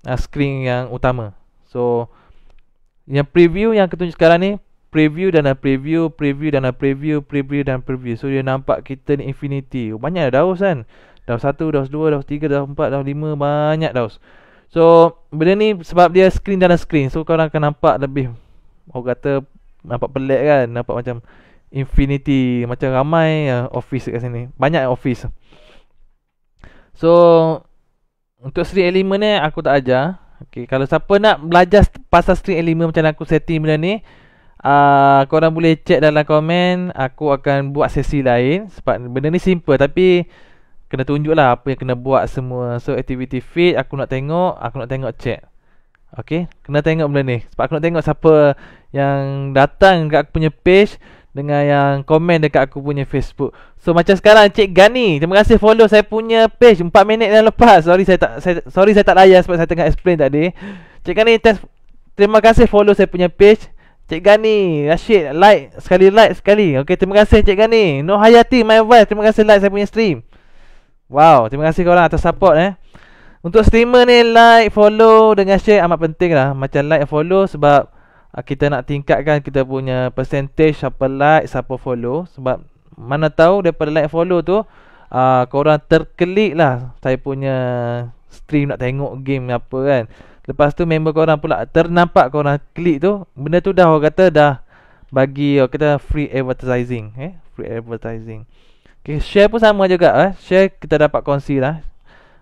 uh, screen yang utama. So yang preview yang aku tunjuk sekarang ni preview dan preview preview dan preview preview dan preview so dia nampak kita ni infinity banyak dah daus kan Daus 1, Daus 2, Daus 3, Daus 4, Daus 5 Banyak Daus So benda ni sebab dia screen dalam screen So korang akan nampak lebih Orang kata nampak pelik kan Nampak macam infinity Macam ramai uh, office kat sini Banyak office So Untuk string element ni aku tak ajar okay, Kalau siapa nak belajar pasal string element Macam aku setting benda ni uh, Korang boleh check dalam komen Aku akan buat sesi lain Sebab benda ni simple tapi kena tunjuk lah apa yang kena buat semua. So activity feed aku nak tengok, aku nak tengok check. okay, kena tengok benda ni. Sebab aku nak tengok siapa yang datang dekat aku punya page dengan yang komen dekat aku punya Facebook. So macam sekarang Cik Gani, terima kasih follow saya punya page 4 minit dah lepas. Sorry saya tak saya, sorry saya tak layan sebab saya tengah explain tadi. Cik Gani, test, terima kasih follow saya punya page. Cik Gani, Rashid, like sekali like sekali. okay, terima kasih Cik Gani. no Hayati, my wife, terima kasih like saya punya stream. Wow, terima kasih korang atas support eh. Untuk streamer ni like, follow dengan share amat penting lah. Macam like and follow sebab ah, kita nak tingkatkan kita punya percentage siapa like, siapa follow. Sebab mana tahu daripada like follow tu, uh, korang terklik lah saya punya stream nak tengok game apa kan. Lepas tu member korang pula ternampak korang klik tu, benda tu dah orang kata dah bagi kita free advertising. Eh? Free advertising. Okay, share pun sama juga eh. Share kita dapat kongsi lah.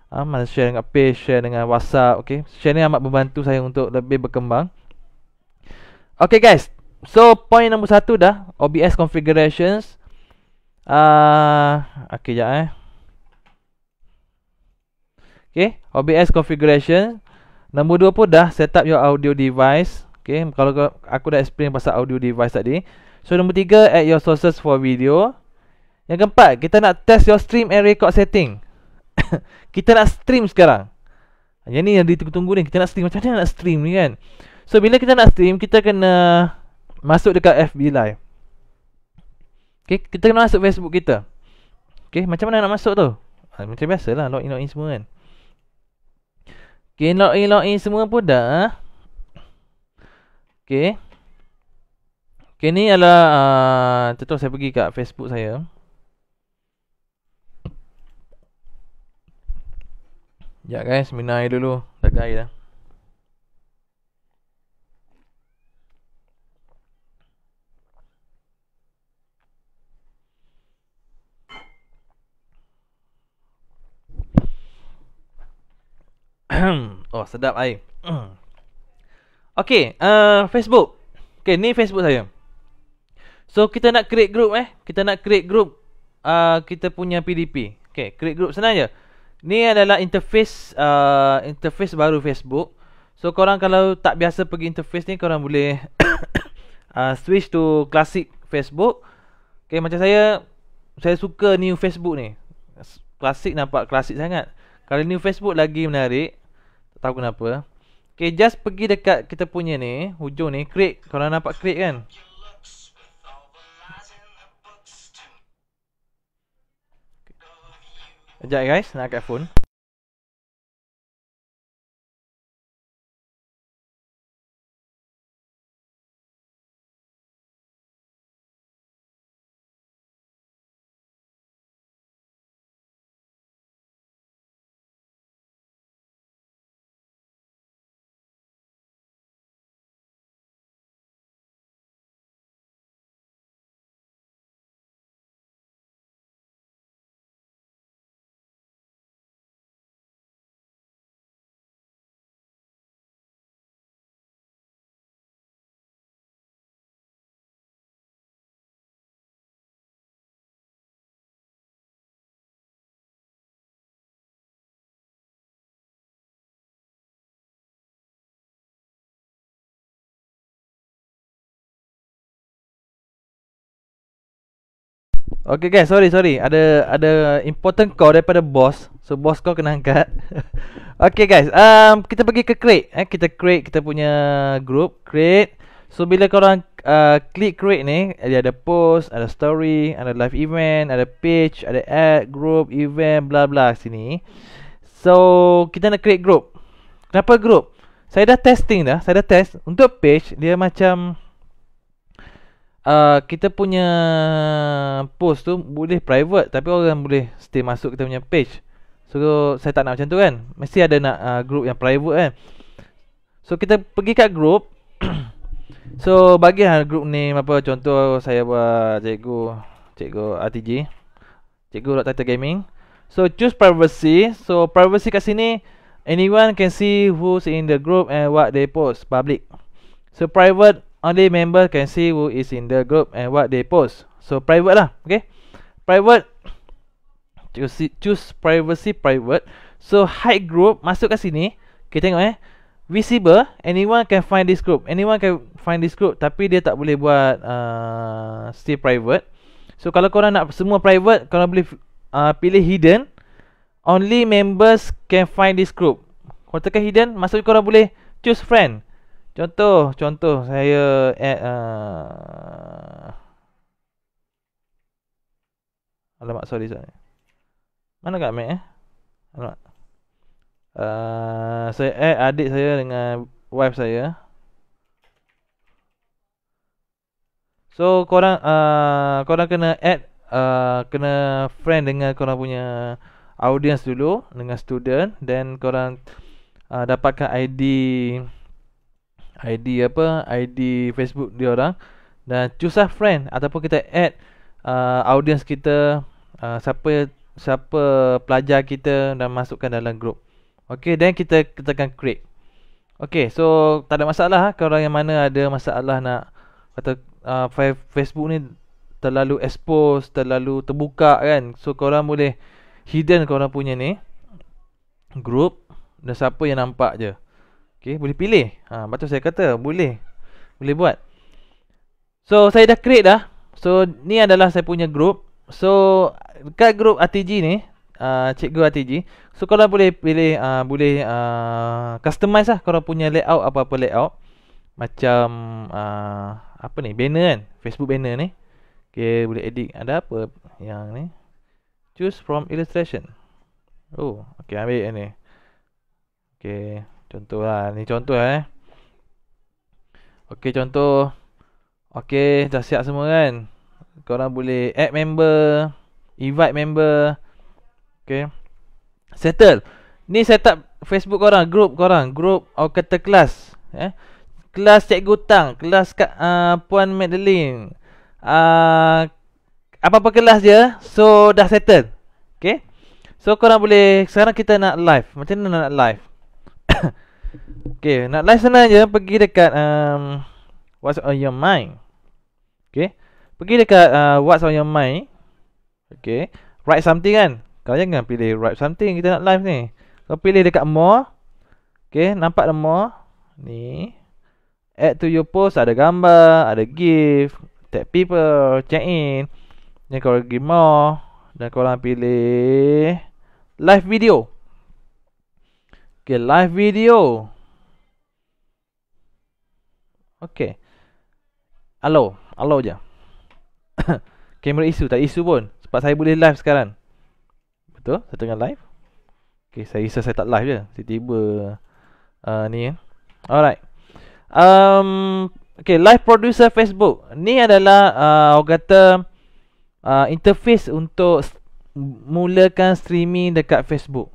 Ah, mana share dengan page, share dengan WhatsApp, okay. Share ni amat membantu saya untuk lebih berkembang. Okay guys. So point nombor satu dah OBS configurations. Ah, uh, okey jap eh. Okey, OBS configuration. Nombor dua pun dah set up your audio device. Okey, kalau aku dah explain pasal audio device tadi. So nombor tiga add your sources for video. Yang keempat, kita nak test your stream and record setting. [COUGHS] kita nak stream sekarang. Yang ni yang ditunggu-tunggu ni, kita nak stream macam mana nak stream ni kan? So bila kita nak stream, kita kena masuk dekat FB Live. Okay, kita kena masuk Facebook kita. Okay, macam mana nak masuk tu? Ha, macam biasa lah, login in semua kan. Okay, login in semua pun dah. Ha? Okay. Okay, ni adalah... Uh, ah, tentu saya pergi kat Facebook saya. Sekejap guys, minum air dulu. Tak air dah. [CLEARS THROAT] oh, sedap air. [CLEARS THROAT] Okay, uh, Facebook. Okay, ni Facebook saya. So, kita nak create group eh. Kita nak create group uh, kita punya PDP. Okay, create group senang je. Ni adalah interface uh, interface baru Facebook. So korang kalau tak biasa pergi interface ni korang boleh [COUGHS] uh, switch to classic Facebook. Okay macam saya saya suka new Facebook ni. Classic nampak classic sangat. Kali new Facebook lagi menarik. Tak tahu kenapa. Okay just pergi dekat kita punya ni hujung ni create korang nampak create kan? Sekejap guys, nak angkat phone. Okay guys, sorry sorry. Ada ada important call daripada boss. So boss kau kena angkat. [LAUGHS] okay guys, um, kita pergi ke create. Eh, kita create kita punya group create. So bila kau orang uh, klik create ni, dia ada post, ada story, ada live event, ada page, ada ad, group, event, bla bla sini. So kita nak create group. Kenapa group? Saya dah testing dah. Saya dah test untuk page dia macam uh, kita punya post tu boleh private tapi orang boleh stay masuk kita punya page. So saya tak nak macam tu kan. Mesti ada nak uh, group yang private kan. So kita pergi kat group. [COUGHS] so bagilah group ni, apa contoh saya buat cikgu cikgu RTG. Cikgu Rock Title Gaming. So choose privacy. So privacy kat sini anyone can see who's in the group and what they post public. So private only member can see who is in the group and what they post. So private lah, okay? Private, choose choose privacy private. So hide group masuk ke sini. Kita tengok eh. Visible, anyone can find this group. Anyone can find this group. Tapi dia tak boleh buat uh, still private. So kalau korang nak semua private, korang boleh uh, pilih hidden. Only members can find this group. Kalau tekan hidden, maksudnya korang boleh choose friend. Contoh, contoh saya add uh, eh, eh, Alamak, sorry, sorry. Mana kat Mac eh? Uh, saya add adik saya dengan wife saya. So, korang uh, korang kena add uh, kena friend dengan korang punya audience dulu dengan student then korang uh, dapatkan ID ID apa ID Facebook dia orang dan choose a friend ataupun kita add uh, audience kita uh, siapa siapa pelajar kita dan masukkan dalam group. Okey then kita tekan create. Okey so tak ada masalah ha? kalau yang mana ada masalah nak kata uh, Facebook ni terlalu expose, terlalu terbuka kan. So orang boleh hidden orang punya ni group dan siapa yang nampak je. Okay, boleh pilih. Ha, betul saya kata, boleh. Boleh buat. So, saya dah create dah. So, ni adalah saya punya group. So, kat group RTG ni, uh, cikgu RTG. So, korang boleh pilih, uh, boleh uh, customize lah. Korang punya layout, apa-apa layout. Macam, uh, apa ni, banner kan. Facebook banner ni. Okay, boleh edit. Ada apa yang ni. Choose from illustration. Oh, okay, ambil yang ni. Okay. Contoh lah Ni contoh eh Okay contoh Okay dah siap semua kan Korang boleh add member Invite member Okay Settle Ni set up Facebook korang Group korang Group Or kata kelas eh? Kelas Cikgu Tang Kelas Kak, uh, Puan Madeline uh, Apa-apa kelas dia So dah settle Okay So korang boleh Sekarang kita nak live Macam mana nak live [COUGHS] okay, nak live sengaja pergi dekat um, What's on your mind Okay Pergi dekat uh, what's on your mind Okay Write something kan Kau jangan pilih write something kita nak live ni Kau pilih dekat more Okay, nampak dah more Ni Add to your post, ada gambar, ada gift, Tag people, check in Ni kau pergi more Dan korang pilih Live video Okay, live video. Okay. Hello, hello je. [COUGHS] Kamera isu, tak isu pun. Sebab saya boleh live sekarang. Betul? Saya tengah live. Okay, saya risau saya tak live je. Tiba-tiba uh, ni. Eh. Alright. Um, okay, live producer Facebook. Ni adalah, uh, orang kata, uh, interface untuk mulakan streaming dekat Facebook.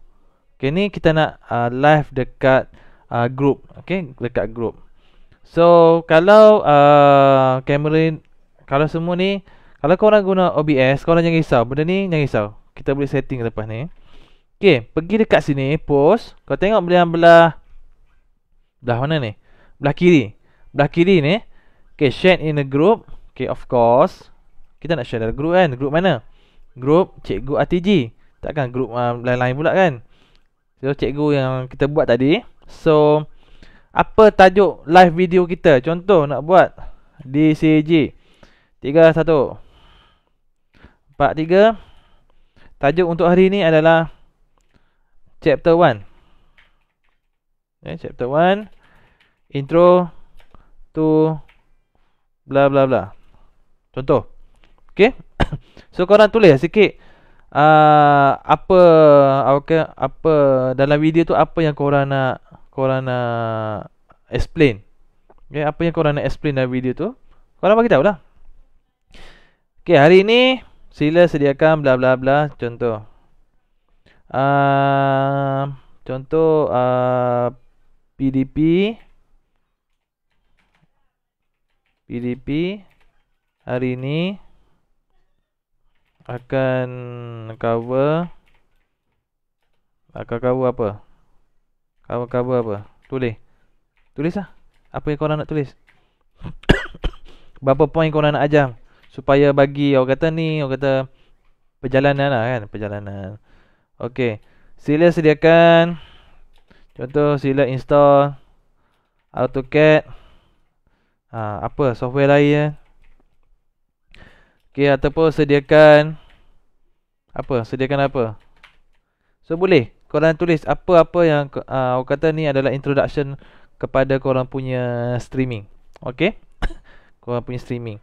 Okay ni kita nak uh, live dekat uh, group Okay dekat group So kalau uh, kamera Kalau semua ni Kalau korang guna OBS Korang jangan risau Benda ni jangan risau Kita boleh setting lepas ni Okay pergi dekat sini Post Kau tengok belah belah Belah mana ni Belah kiri Belah kiri ni Okay share in a group Okay of course Kita nak share dalam group kan Group mana Group cikgu RTG Takkan group uh, lain-lain pula kan So cikgu yang kita buat tadi So Apa tajuk live video kita Contoh nak buat Di CAG 3, 1 4, 3 Tajuk untuk hari ni adalah Chapter 1 okay, eh, Chapter 1 Intro To Blah blah blah Contoh Okay [COUGHS] So korang tulis sikit uh, apa okay, apa dalam video tu apa yang korang nak korang nak explain. Okay, apa yang korang nak explain dalam video tu? Korang bagi tahu lah. Okay, hari ini sila sediakan bla bla bla contoh. Uh, contoh uh, ah, PDP PDP hari ini akan cover akan cover apa? Cover cover apa? Tulis. tulis Tulislah. Apa yang korang nak tulis? [COUGHS] Berapa point korang nak ajar supaya bagi orang kata ni, orang kata perjalanan lah kan, perjalanan. Okey. Sila sediakan contoh sila install AutoCAD. Ha, apa software lain Okey ataupun sediakan apa? Sediakan apa? So boleh korang tulis apa-apa yang uh, ah, aku kata ni adalah introduction kepada korang punya streaming. Okey. [COUGHS] korang punya streaming.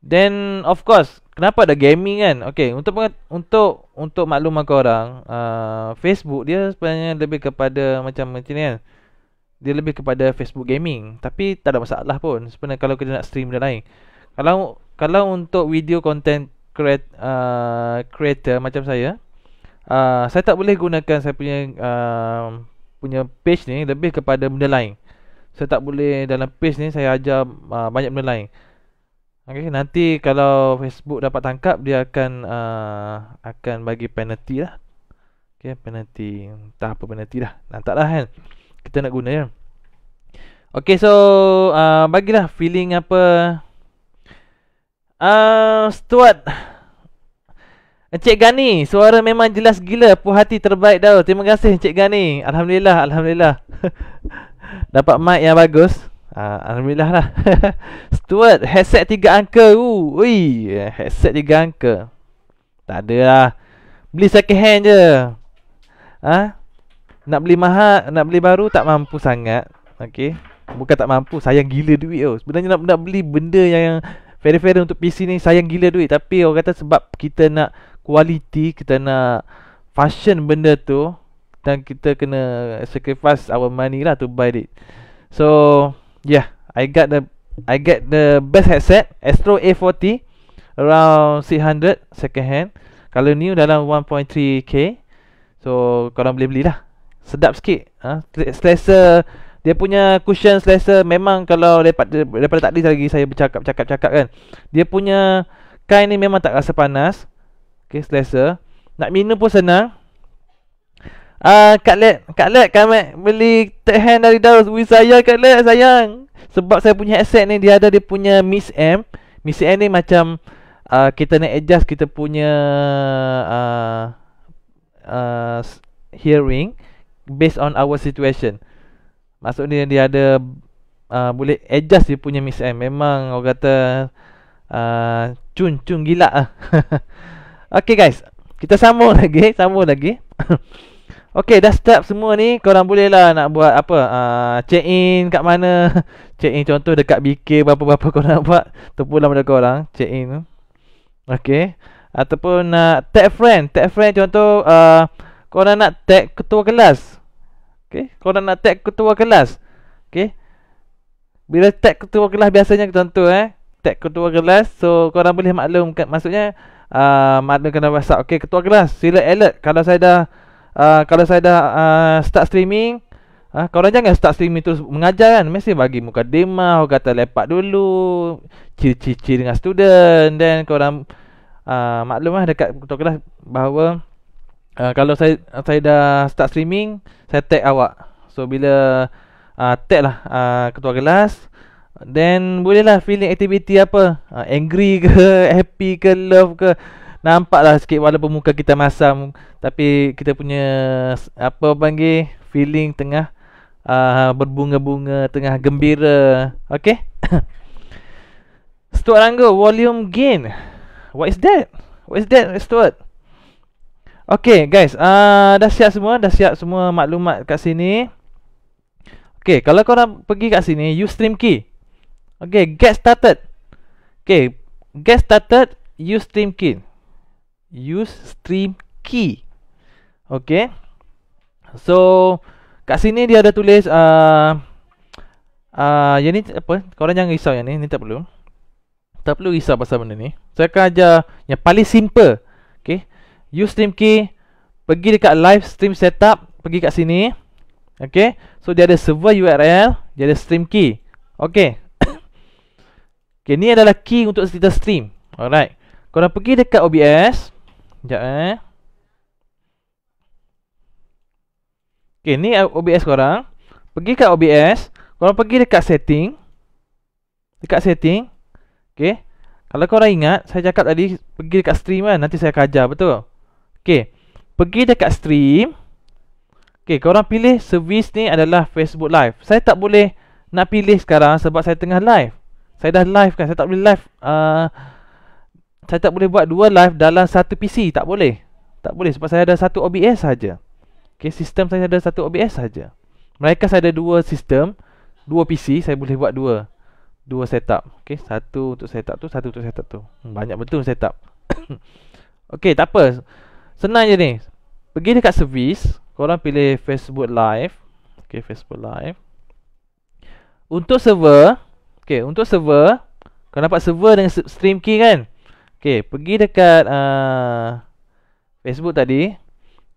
Then of course, kenapa ada gaming kan? Okey, untuk untuk untuk makluman korang, uh, Facebook dia sebenarnya lebih kepada macam macam ni kan. Dia lebih kepada Facebook gaming, tapi tak ada masalah pun sebenarnya kalau kita nak stream dan lain. Kalau kalau untuk video content create uh, creator macam saya uh, saya tak boleh gunakan saya punya uh, punya page ni lebih kepada benda lain saya tak boleh dalam page ni saya ajar uh, banyak benda lain Okay nanti kalau facebook dapat tangkap dia akan uh, akan bagi penalty lah Okay penalty entah apa penalty dah nantaklah kan kita nak guna ya Okay so uh, bagilah feeling apa Ah, Stuart Encik Gani, suara memang jelas gila, puh hati terbaik dah. Terima kasih Encik Gani. Alhamdulillah, alhamdulillah. [LAUGHS] Dapat mic yang bagus. Uh, alhamdulillah lah. [LAUGHS] Stuart, headset tiga angka. Uh, ui, headset tiga angka. Tak ada lah. Beli second hand je. Ah, ha? Nak beli mahal, nak beli baru tak mampu sangat. Okay. Bukan tak mampu, sayang gila duit tu. Oh. Sebenarnya nak, nak beli benda yang Fairer-fairer untuk PC ni sayang gila duit Tapi orang kata sebab kita nak quality Kita nak fashion benda tu Dan kita kena sacrifice our money lah to buy it So yeah I got the I get the best headset Astro A40 Around 600 second hand Kalau new dalam 1.3k So korang boleh lah, Sedap sikit ha? Selesa dia punya cushion selesa memang kalau daripada, daripada tadi lagi saya bercakap-cakap-cakap kan dia punya kain ni memang tak rasa panas okey selesa nak minum pun senang Ah, uh, Katlet, Katlet, kami beli take hand dari Daus. Wih sayang Katlet, sayang. Sebab saya punya headset ni, dia ada dia punya Miss M. Miss M ni macam uh, kita nak adjust kita punya uh, uh, hearing based on our situation. Masuk ni dia ada uh, boleh adjust dia punya mix and memang orang kata uh, cun-cun gila ah. [LAUGHS] okay guys, kita sambung [LAUGHS] lagi, sambung lagi. [LAUGHS] okay dah step semua ni, korang boleh lah nak buat apa? Uh, check in kat mana? check in contoh dekat BK berapa-berapa kau nak buat tu pula pada kau orang check in tu. Okey. Ataupun nak uh, tag friend, tag friend contoh uh, korang nak tag ketua kelas. Okay, korang nak tag ketua kelas. okay? Bila tag ketua kelas biasanya contoh eh, tag ketua kelas, so korang boleh maklumkan maksudnya a uh, maklumkan dalam WhatsApp. Okey, ketua kelas, sila alert kalau saya dah uh, kalau saya dah uh, start streaming Ah, korang jangan start streaming terus mengajar kan. Mesti bagi muka demo, orang kata lepak dulu, ciri-ciri dengan student Then korang uh, ah, maklumlah dekat ketua kelas bahawa uh, kalau saya saya dah start streaming, saya tag awak. So bila uh, tag lah uh, ketua kelas Then bolehlah feeling activity apa uh, Angry ke, [LAUGHS] happy ke, love ke Nampak lah sikit walaupun muka kita masam Tapi kita punya apa panggil Feeling tengah uh, berbunga-bunga, tengah gembira Okay [COUGHS] Stuart Rangga, volume gain What is that? What is that Stuart? Okay guys, uh, dah siap semua, dah siap semua maklumat kat sini. Okay, kalau korang pergi kat sini, use stream key. Okay, get started. Okay, get started, use stream key. Use stream key. Okay. So, kat sini dia ada tulis, uh, uh, yang ni apa, korang jangan risau yang ni, ni tak perlu. Tak perlu risau pasal benda ni. Saya akan ajar yang paling simple. Use stream key Pergi dekat live stream setup Pergi kat sini okey. So dia ada server URL Dia ada stream key okey. [COUGHS] Okay ni adalah key untuk kita stream Alright Korang pergi dekat OBS Sekejap eh Okay ni OBS korang Pergi kat OBS Korang pergi dekat setting Dekat setting Okay Kalau korang ingat Saya cakap tadi Pergi dekat stream kan Nanti saya kajar betul Okay Pergi dekat stream Okay orang pilih servis ni adalah Facebook live Saya tak boleh nak pilih sekarang sebab saya tengah live Saya dah live kan saya tak boleh live uh, Saya tak boleh buat dua live dalam satu PC tak boleh Tak boleh sebab saya ada satu OBS saja. Okay sistem saya ada satu OBS saja. Mereka saya ada dua sistem Dua PC saya boleh buat dua Dua setup Okay satu untuk setup tu satu untuk setup tu hmm, Banyak betul setup [COUGHS] Okay tak apa Senang je ni Pergi dekat servis orang pilih Facebook Live Okay, Facebook Live Untuk server Okay, untuk server Korang dapat server dengan stream key kan Okay, pergi dekat uh, Facebook tadi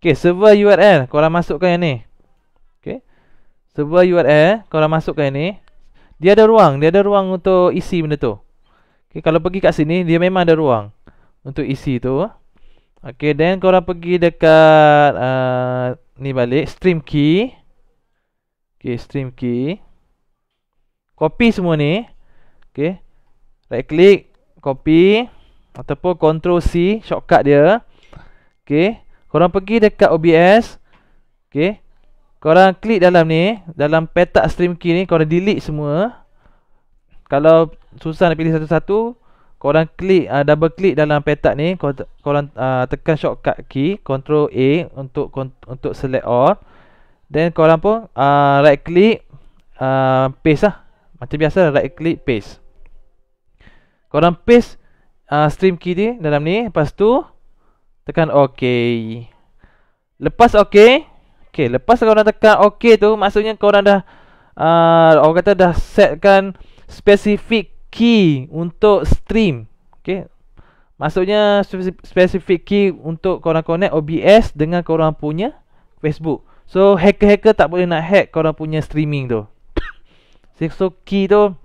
Okay, server URL kau orang masukkan yang ni Okay Server URL kau orang masukkan yang ni Dia ada ruang Dia ada ruang untuk isi e benda tu Okay, kalau pergi kat sini Dia memang ada ruang Untuk isi e tu Okay, then korang pergi dekat uh, ni balik, stream key. Okay, stream key. Copy semua ni. Okay. Right click, copy. Ataupun control C, shortcut dia. Okay. Korang pergi dekat OBS. Okay. Korang klik dalam ni. Dalam petak stream key ni, korang delete semua. Kalau susah nak pilih satu-satu, korang klik uh, double klik dalam petak ni korang, korang uh, tekan shortcut key control A untuk untuk select all then korang pun uh, right click uh, paste lah macam biasa right click paste korang paste uh, stream key ni dalam ni lepas tu tekan ok lepas ok ok lepas korang tekan ok tu maksudnya korang dah uh, orang kata dah setkan specific key untuk stream okey maksudnya specific key untuk korang connect OBS dengan korang punya Facebook so hacker-hacker tak boleh nak hack korang punya streaming tu [COUGHS] so key tu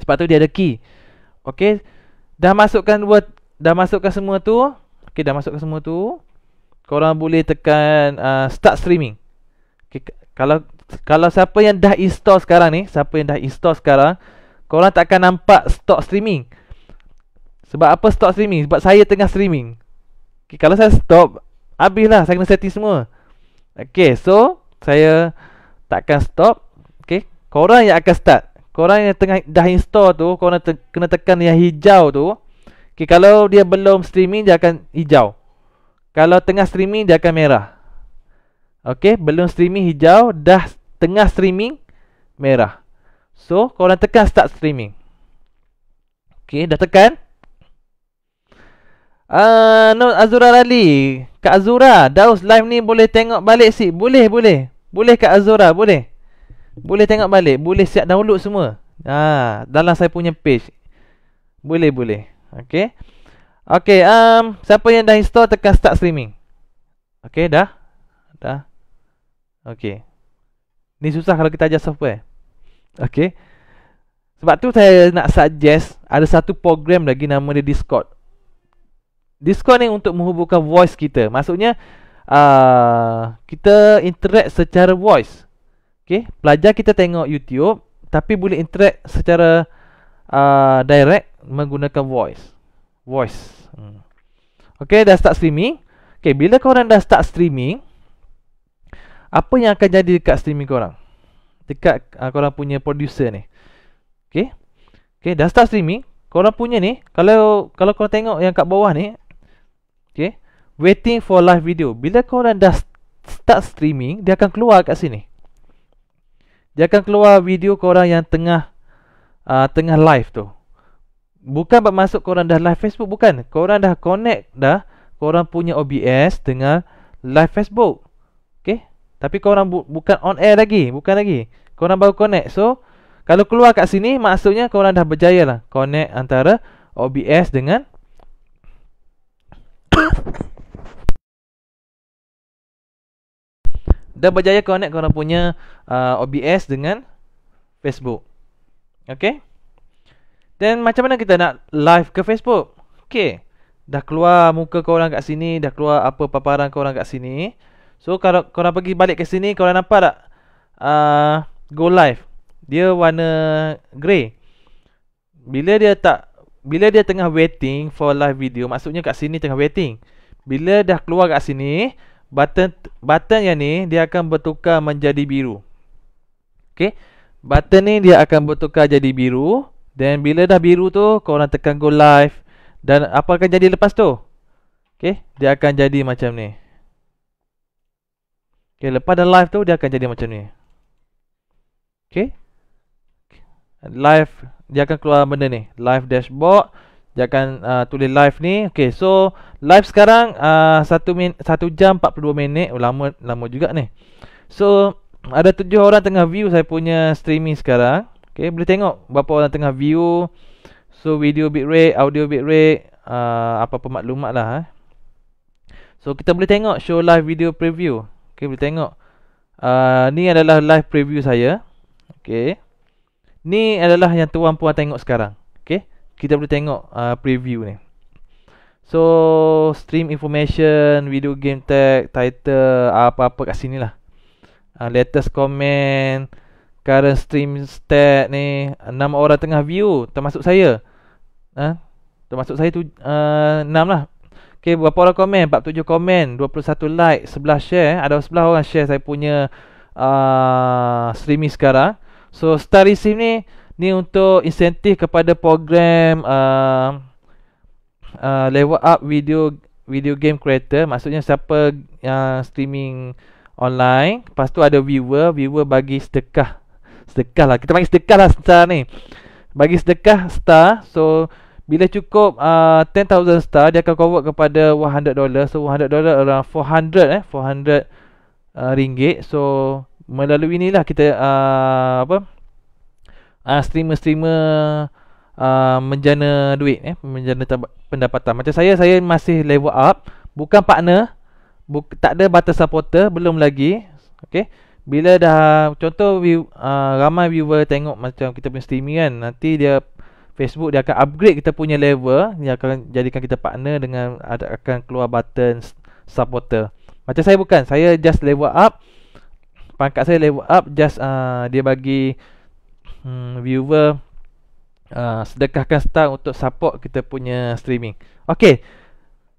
sebab tu dia ada key okey dah masukkan word dah masukkan semua tu okey dah masukkan semua tu korang boleh tekan uh, start streaming okay, kalau kalau siapa yang dah install sekarang ni siapa yang dah install sekarang Korang tak akan nampak stop streaming Sebab apa stop streaming? Sebab saya tengah streaming okay, Kalau saya stop Habislah saya kena setting semua Okay so Saya takkan stop Okay Korang yang akan start Korang yang tengah dah install tu Korang te kena tekan yang hijau tu Okay kalau dia belum streaming Dia akan hijau Kalau tengah streaming Dia akan merah Okay belum streaming hijau Dah tengah streaming Merah So, korang tekan start streaming. Okay, dah tekan. Uh, Nur Azura Rali. Kak Azura, Daus live ni boleh tengok balik si? Boleh, boleh. Boleh Kak Azura, boleh. Boleh tengok balik. Boleh siap download semua. Ah, dalam saya punya page. Boleh, boleh. Okay. Okay, um, siapa yang dah install, tekan start streaming. Okay, dah? Dah? Okay. Ni susah kalau kita ajar software. Okay Sebab tu saya nak suggest Ada satu program lagi nama dia Discord Discord ni untuk menghubungkan voice kita Maksudnya uh, Kita interact secara voice Okay Pelajar kita tengok YouTube Tapi boleh interact secara uh, Direct Menggunakan voice Voice hmm. Okay dah start streaming Okay bila korang dah start streaming Apa yang akan jadi dekat streaming korang dekat uh, korang punya producer ni. Okay. Okay, dah start streaming. Korang punya ni, kalau kalau korang tengok yang kat bawah ni, okay, waiting for live video. Bila korang dah start streaming, dia akan keluar kat sini. Dia akan keluar video korang yang tengah uh, tengah live tu. Bukan masuk korang dah live Facebook, bukan. Korang dah connect dah korang punya OBS dengan live Facebook. Tapi korang bu- bukan on air lagi Bukan lagi Korang baru connect So Kalau keluar kat sini Maksudnya korang dah berjaya lah Connect antara OBS dengan [COUGHS] Dah berjaya connect korang punya uh, OBS dengan Facebook Okay Then macam mana kita nak live ke Facebook Okay Dah keluar muka korang kat sini Dah keluar apa paparan korang kat sini So kalau kau nak pergi balik ke sini Korang nampak tak uh, Go live Dia warna grey Bila dia tak Bila dia tengah waiting for live video Maksudnya kat sini tengah waiting Bila dah keluar kat sini Button button yang ni Dia akan bertukar menjadi biru Okay Button ni dia akan bertukar jadi biru Dan bila dah biru tu kau Korang tekan go live Dan apa akan jadi lepas tu Okay Dia akan jadi macam ni Okay, lepas dah live tu dia akan jadi macam ni. Okay. Live dia akan keluar benda ni. Live dashboard. Dia akan uh, tulis live ni. Okay, so live sekarang uh, min satu jam 42 minit. Oh, lama, lama juga ni. So ada tujuh orang tengah view saya punya streaming sekarang. Okay, boleh tengok berapa orang tengah view. So video bitrate, audio bitrate, uh, apa-apa maklumat lah. Eh. So kita boleh tengok show live video preview. Okey, boleh tengok. Uh, ni adalah live preview saya. Okey. Ni adalah yang tuan puan tengok sekarang. Okey. Kita boleh tengok uh, preview ni. So, stream information, video game tag, title, apa-apa kat sini lah. Uh, latest comment, current stream stat ni, 6 orang tengah view termasuk saya. Ha? Termasuk saya tu uh, 6 lah. Okay, berapa orang komen? 47 komen, 21 like, 11 share. Ada 11 orang share saya punya uh, streaming sekarang. So, Star Receive ni, ni untuk insentif kepada program uh, uh, level up video video game creator. Maksudnya, siapa yang uh, streaming online. Lepas tu ada viewer. Viewer bagi sedekah. Sedekah lah. Kita bagi sedekah lah sekarang ni. Bagi sedekah Star. So, bila cukup uh, 10,000 star dia akan convert kepada 100 dollar so 100 dollar around 400 eh 400 uh, ringgit so melalui inilah kita uh, apa uh, streamer-streamer uh, menjana duit eh menjana tab- pendapatan macam saya saya masih level up bukan partner bu- tak ada batas supporter belum lagi okey bila dah contoh view, uh, ramai viewer tengok macam kita punya streaming kan nanti dia Facebook dia akan upgrade kita punya level yang akan jadikan kita partner dengan ada akan keluar button supporter Macam saya bukan, saya just level up Pangkat saya level up, just uh, dia bagi hmm, viewer uh, Sedekahkan star untuk support kita punya streaming Okay,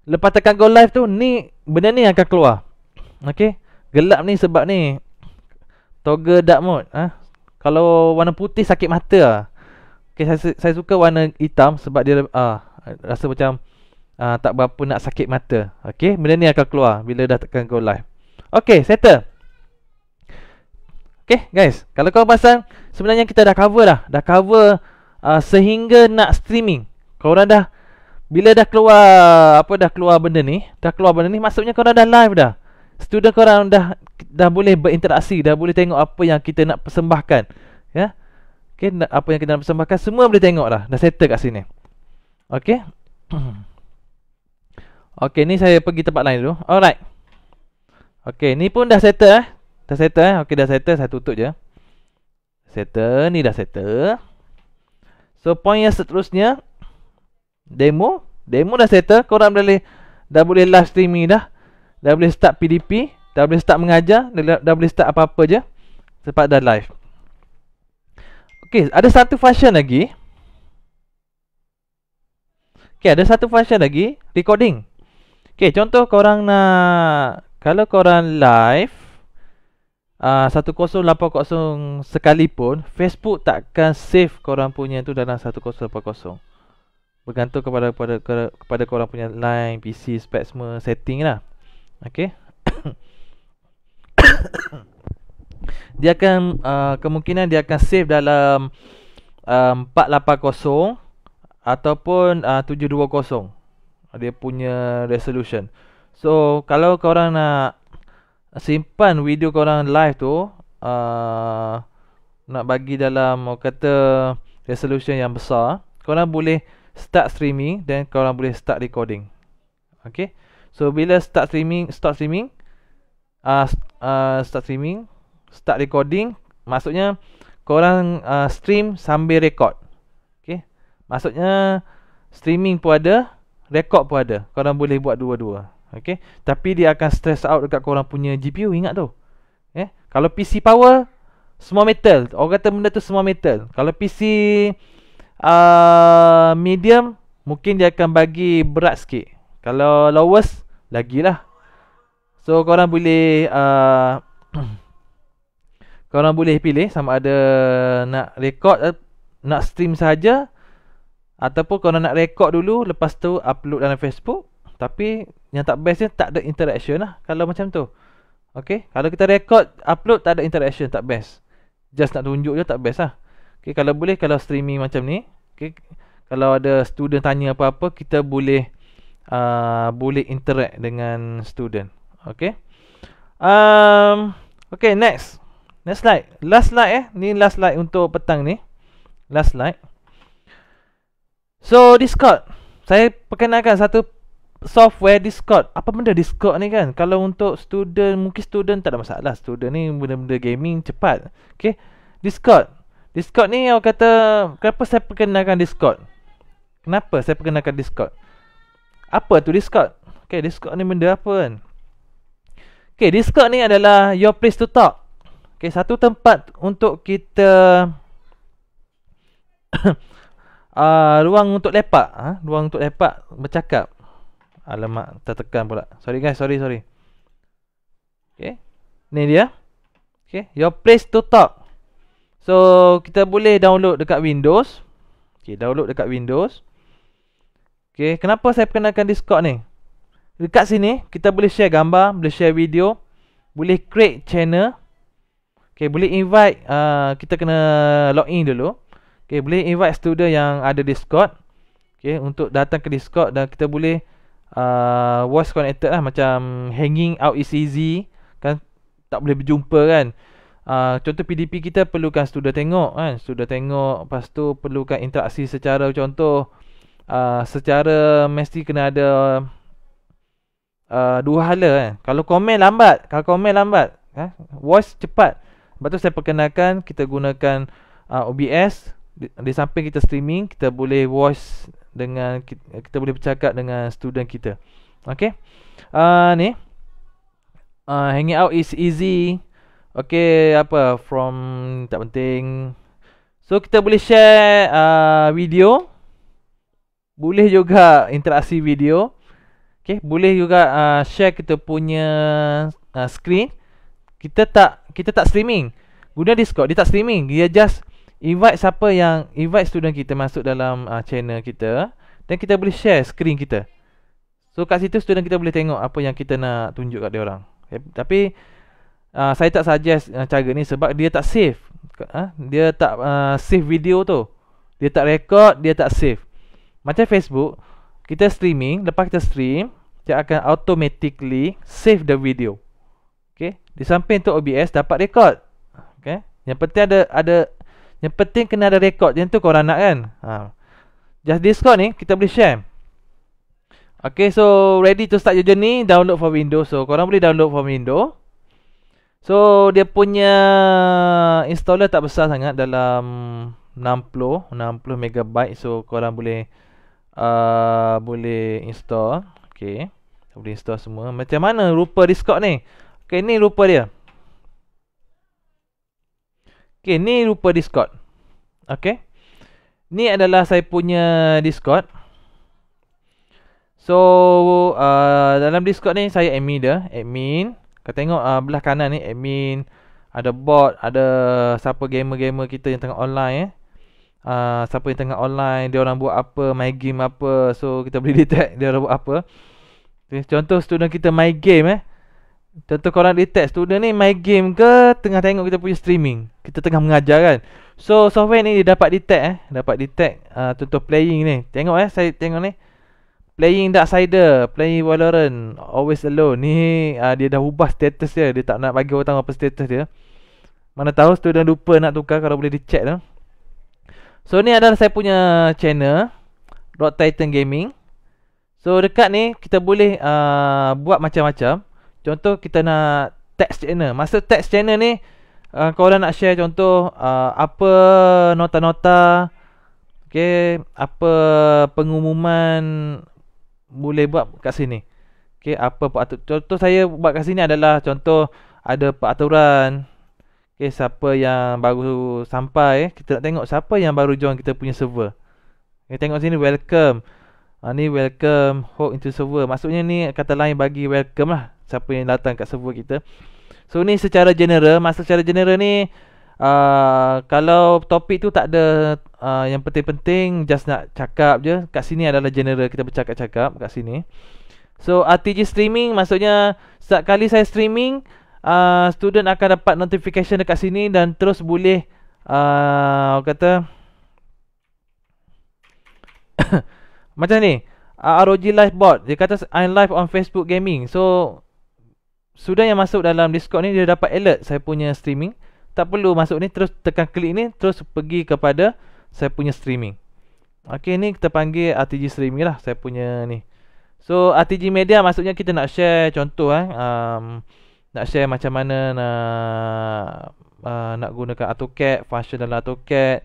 lepas tekan go live tu, ni benda ni akan keluar Okay, gelap ni sebab ni Toggle dark mode ha? Kalau warna putih sakit mata lah Okay, saya, saya suka warna hitam sebab dia uh, rasa macam uh, tak berapa nak sakit mata. Okay, benda ni akan keluar bila dah tekan go live. Okay, settle. Okay, guys. Kalau korang pasang, sebenarnya kita dah cover dah. Dah cover uh, sehingga nak streaming. Korang dah, bila dah keluar, apa dah keluar benda ni. Dah keluar benda ni, maksudnya korang dah live dah. Student korang dah dah boleh berinteraksi. Dah boleh tengok apa yang kita nak persembahkan. Ya. Yeah? Okay, apa yang kita nak persembahkan semua boleh tengok lah. Dah settle kat sini. Okay. [CLEARS THROAT] okay, ni saya pergi tempat lain dulu. Alright. Okay, ni pun dah settle eh. Dah settle eh. Okay, dah settle. Saya tutup je. Settle. Ni dah settle. So, point yang seterusnya. Demo. Demo dah settle. Korang boleh, dah boleh live streaming dah. Dah boleh start PDP. Dah boleh start mengajar. Dah, dah boleh start apa-apa je. Sebab dah live. Okey, ada satu function lagi. Okey, ada satu function lagi, recording. Okey, contoh korang nak kalau korang live Uh, ah, 1080 sekalipun Facebook takkan save korang punya tu dalam 1080 bergantung kepada kepada kepada korang punya line PC spek semua setting lah okey [COUGHS] [COUGHS] [COUGHS] dia akan uh, kemungkinan dia akan save dalam uh, um, 480 ataupun uh, 720 dia punya resolution so kalau kau orang nak simpan video kau orang live tu uh, nak bagi dalam uh, kata resolution yang besar kau korang boleh start streaming dan kau orang boleh start recording okay so bila start streaming start streaming uh, uh, start streaming start recording maksudnya korang uh, stream sambil record okey maksudnya streaming pun ada record pun ada korang boleh buat dua-dua okey tapi dia akan stress out dekat korang punya GPU ingat tu eh kalau PC power semua metal orang kata benda tu semua metal kalau PC uh, medium mungkin dia akan bagi berat sikit kalau lowest lagilah so korang boleh uh, [CLEARS THROAT] korang boleh pilih sama ada nak rekod, eh, nak stream saja ataupun korang nak rekod dulu lepas tu upload dalam Facebook tapi yang tak best ni tak ada interaction lah kalau macam tu Okay, kalau kita rekod, upload tak ada interaction, tak best Just nak tunjuk je tak best lah Okay, kalau boleh, kalau streaming macam ni Okay, kalau ada student tanya apa-apa, kita boleh uh, Boleh interact dengan student Okay um, Okay, next Next slide. Last slide eh. Ni last slide untuk petang ni. Last slide. So Discord. Saya perkenalkan satu software Discord. Apa benda Discord ni kan? Kalau untuk student, mungkin student tak ada masalah. Student ni benda-benda gaming cepat. Okay. Discord. Discord ni awak kata, kenapa saya perkenalkan Discord? Kenapa saya perkenalkan Discord? Apa tu Discord? Okay, Discord ni benda apa kan? Okay, Discord ni adalah your place to talk. Okay, satu tempat untuk kita uh, [COUGHS] ruang untuk lepak, ha? ruang untuk lepak bercakap. Alamak, tertekan pula. Sorry guys, sorry, sorry. Okay, ni dia. Okay, your place to talk. So, kita boleh download dekat Windows. Okay, download dekat Windows. Okay, kenapa saya perkenalkan Discord ni? Dekat sini, kita boleh share gambar, boleh share video, boleh create channel, Okay, boleh invite uh, kita kena log in dulu. Okay, boleh invite student yang ada Discord. Okay, untuk datang ke Discord dan kita boleh uh, voice connected lah macam hanging out is easy kan tak boleh berjumpa kan. Uh, contoh PDP kita perlukan student tengok kan, student tengok lepas tu perlukan interaksi secara contoh uh, secara mesti kena ada uh, dua hala kan. Kalau komen lambat, kalau komen lambat, eh, voice cepat. Lepas tu saya perkenalkan kita gunakan uh, OBS di, di samping kita streaming kita boleh voice dengan kita, kita boleh bercakap dengan student kita. Okey. Ah uh, ni. Uh, hanging out is easy. Okey, apa from tak penting. So kita boleh share uh, video. Boleh juga interaksi video. Okey, boleh juga uh, share kita punya uh, screen. Kita tak kita tak streaming. Guna Discord dia tak streaming. Dia just invite siapa yang invite student kita masuk dalam uh, channel kita dan kita boleh share screen kita. So kat situ student kita boleh tengok apa yang kita nak tunjuk kat dia orang. Okay. Eh, tapi uh, saya tak suggest uh, cara ni sebab dia tak save. Uh, dia tak uh, save video tu. Dia tak record, dia tak save. Macam Facebook, kita streaming, lepas kita stream, dia akan automatically save the video. Di samping untuk OBS dapat rekod. Okey. Yang penting ada ada yang penting kena ada rekod yang tu kau orang nak kan. Ha. Just Discord ni kita boleh share. Okay, so ready to start your journey, download for Windows. So, korang boleh download for Windows. So, dia punya installer tak besar sangat dalam 60, 60 megabyte. So, korang boleh uh, boleh install. Okay, boleh install semua. Macam mana rupa Discord ni? Okay, ni rupa dia. Okay, ni rupa Discord. Okay. Ni adalah saya punya Discord. So, uh, dalam Discord ni saya admin dia. Admin. Kau tengok uh, belah kanan ni admin. Ada bot, ada siapa gamer-gamer kita yang tengah online eh. Uh, siapa yang tengah online Dia orang buat apa My game apa So kita boleh detect Dia orang buat apa Contoh student kita my game eh Contoh korang detect student ni main game ke tengah tengok kita punya streaming Kita tengah mengajar kan So software ni dia dapat detect eh Dapat detect uh, contoh playing ni Tengok eh saya tengok ni Playing Darksider, playing Valorant, always alone Ni uh, dia dah ubah status dia, dia tak nak bagi orang tahu apa status dia Mana tahu student lupa nak tukar kalau boleh di dicek tu So ni adalah saya punya channel Rock Titan Gaming So dekat ni kita boleh uh, buat macam-macam Contoh kita nak text channel. Masa text channel ni uh, kau orang nak share contoh uh, apa nota-nota okay, apa pengumuman boleh buat kat sini. Okay, apa peratur- contoh saya buat kat sini adalah contoh ada peraturan Okay, siapa yang baru sampai kita nak tengok siapa yang baru join kita punya server. Okay, tengok sini welcome. Ha, ni welcome hook into server. Maksudnya ni kata lain bagi welcome lah siapa yang datang kat server kita. So ni secara general, masa secara general ni uh, kalau topik tu tak ada uh, yang penting-penting just nak cakap je. Kat sini adalah general kita bercakap-cakap kat sini. So RTG streaming maksudnya setiap kali saya streaming uh, student akan dapat notification dekat sini dan terus boleh uh, orang kata [COUGHS] macam ni uh, ROG live bot dia kata I'm live on Facebook gaming so sudah yang masuk dalam Discord ni dia dapat alert saya punya streaming. Tak perlu masuk ni terus tekan klik ni terus pergi kepada saya punya streaming. Okey ni kita panggil RTG streaming lah saya punya ni. So RTG media maksudnya kita nak share contoh eh um, nak share macam mana nak uh, nak gunakan AutoCAD, function dalam AutoCAD,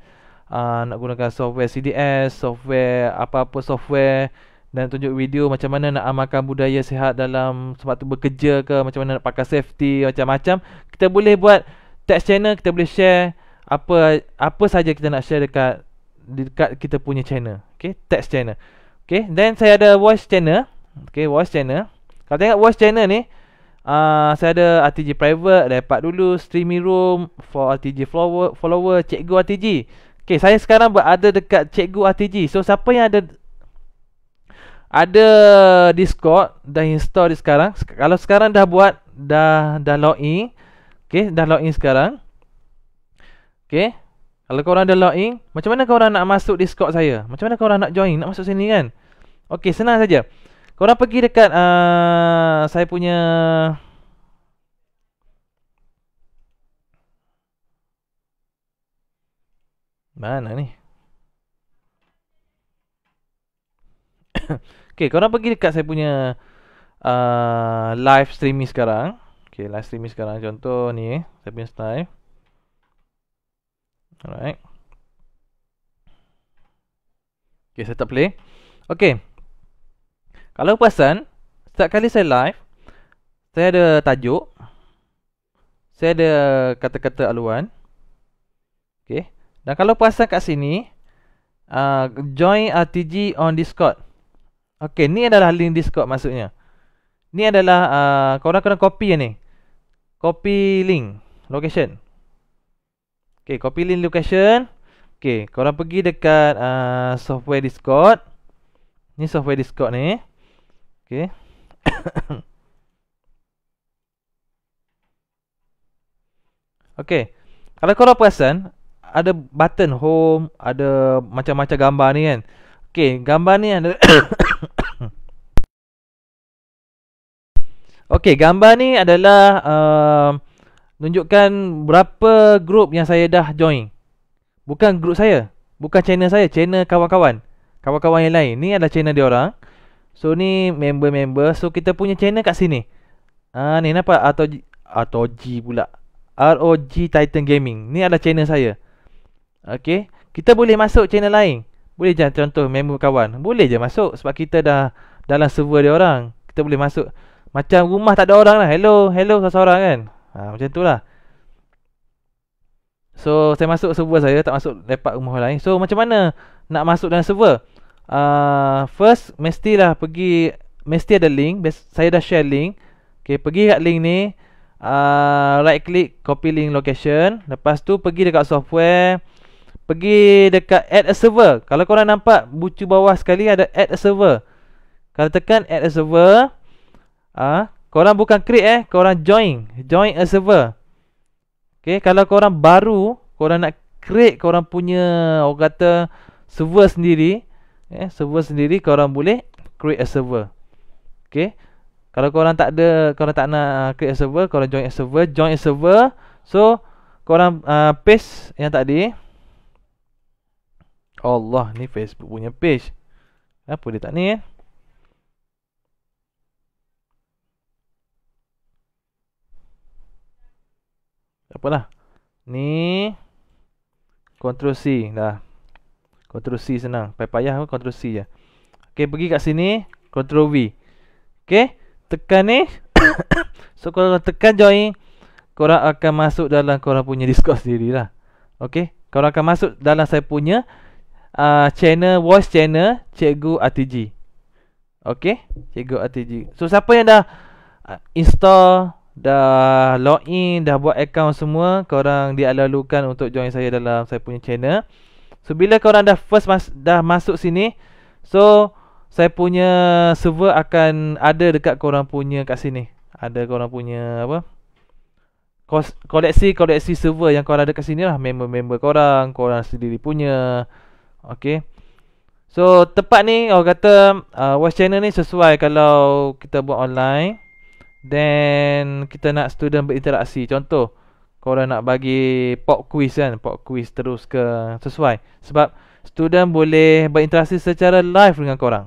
uh, nak gunakan software CDS, software apa-apa software dan tunjuk video macam mana nak amalkan budaya sehat dalam sebab tu bekerja ke macam mana nak pakai safety macam-macam kita boleh buat text channel kita boleh share apa apa saja kita nak share dekat dekat kita punya channel okey text channel okey then saya ada voice channel okey voice channel kalau tengok voice channel ni uh, saya ada RTG private dapat dulu streaming room for RTG follower follower cikgu RTG Okay, saya sekarang berada dekat cikgu RTG so siapa yang ada ada Discord dah install di sekarang. Kalau sekarang dah buat dah dah login. Okey, dah login sekarang. Okey. Kalau kau orang dah login, macam mana kau orang nak masuk Discord saya? Macam mana kau orang nak join, nak masuk sini kan? Okey, senang saja. Kau orang pergi dekat uh, saya punya Mana ni? [COUGHS] Okay, korang pergi dekat saya punya uh, live streaming sekarang. Okay, live streaming sekarang. Contoh ni, saya punya style. Alright. Okay, saya tak play. Okay. Kalau perasan, setiap kali saya live, saya ada tajuk. Saya ada kata-kata aluan. Okay. Dan kalau perasan kat sini, uh, join RTG on Discord. Okey, ni adalah link Discord maksudnya. Ni adalah uh, korang kena copy yang ni. Copy link location. Okey, copy link location. Okey, korang pergi dekat uh, software Discord. Ni software Discord ni. Okey. [COUGHS] Okey. Kalau korang perasan, ada button home, ada macam-macam gambar ni kan. Okey, gambar ni ada [COUGHS] Okey, gambar ni adalah uh, tunjukkan berapa grup yang saya dah join. Bukan grup saya, bukan channel saya, channel kawan-kawan. Kawan-kawan yang lain. Ni adalah channel dia orang. So ni member-member. So kita punya channel kat sini. Ah uh, ni apa? Atau atau G pula. ROG Titan Gaming. Ni adalah channel saya. Okey. Kita boleh masuk channel lain. Boleh je contoh member kawan. Boleh je masuk sebab kita dah dalam server dia orang. Kita boleh masuk. Macam rumah tak ada orang lah Hello, hello seseorang kan ha, Macam tu lah So, saya masuk server saya Tak masuk lepak rumah orang lain So, macam mana nak masuk dalam server? Uh, first, mestilah pergi Mesti ada link Saya dah share link Okay, pergi kat link ni uh, Right click, copy link location Lepas tu, pergi dekat software Pergi dekat add a server Kalau korang nampak, bucu bawah sekali ada add a server Kalau tekan add a server ha? korang bukan create eh, korang join, join a server. Okay, kalau korang baru, korang nak create korang punya orang kata server sendiri, eh server sendiri korang boleh create a server. Okay, kalau korang tak ada, korang tak nak ah, create a server, korang join a server, join a server. So, korang uh, ah, paste yang tadi. Allah, ni Facebook punya page. Apa dia tak ni eh? apalah ni control C dah control C senang payah-payah pun control C je ok pergi kat sini control V ok tekan ni [COUGHS] so kalau tekan join kau akan masuk dalam kau punya discord sendiri lah ok korang akan masuk dalam saya punya uh, channel voice channel cikgu RTG ok cikgu RTG so siapa yang dah ah, install dah login, dah buat account semua, korang dialalukan untuk join saya dalam saya punya channel. So bila korang dah first mas dah masuk sini, so saya punya server akan ada dekat korang punya kat sini. Ada korang punya apa? Koleksi-koleksi server yang korang ada kat sini lah Member-member korang Korang sendiri punya Okay So tepat ni Orang kata uh, Watch channel ni sesuai Kalau kita buat online Then kita nak student berinteraksi Contoh Korang nak bagi pop quiz kan Pop quiz terus ke sesuai Sebab student boleh berinteraksi secara live dengan korang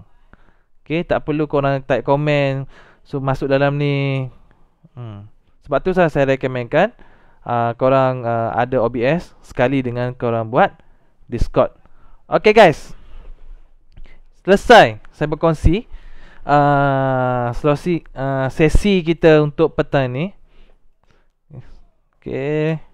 Okay tak perlu korang type komen So masuk dalam ni hmm. Sebab tu saya rekomenkan uh, Korang uh, ada OBS Sekali dengan korang buat Discord Okay guys Selesai saya berkongsi uh, ah, selosi uh, ah, sesi kita untuk petang ni. Okay.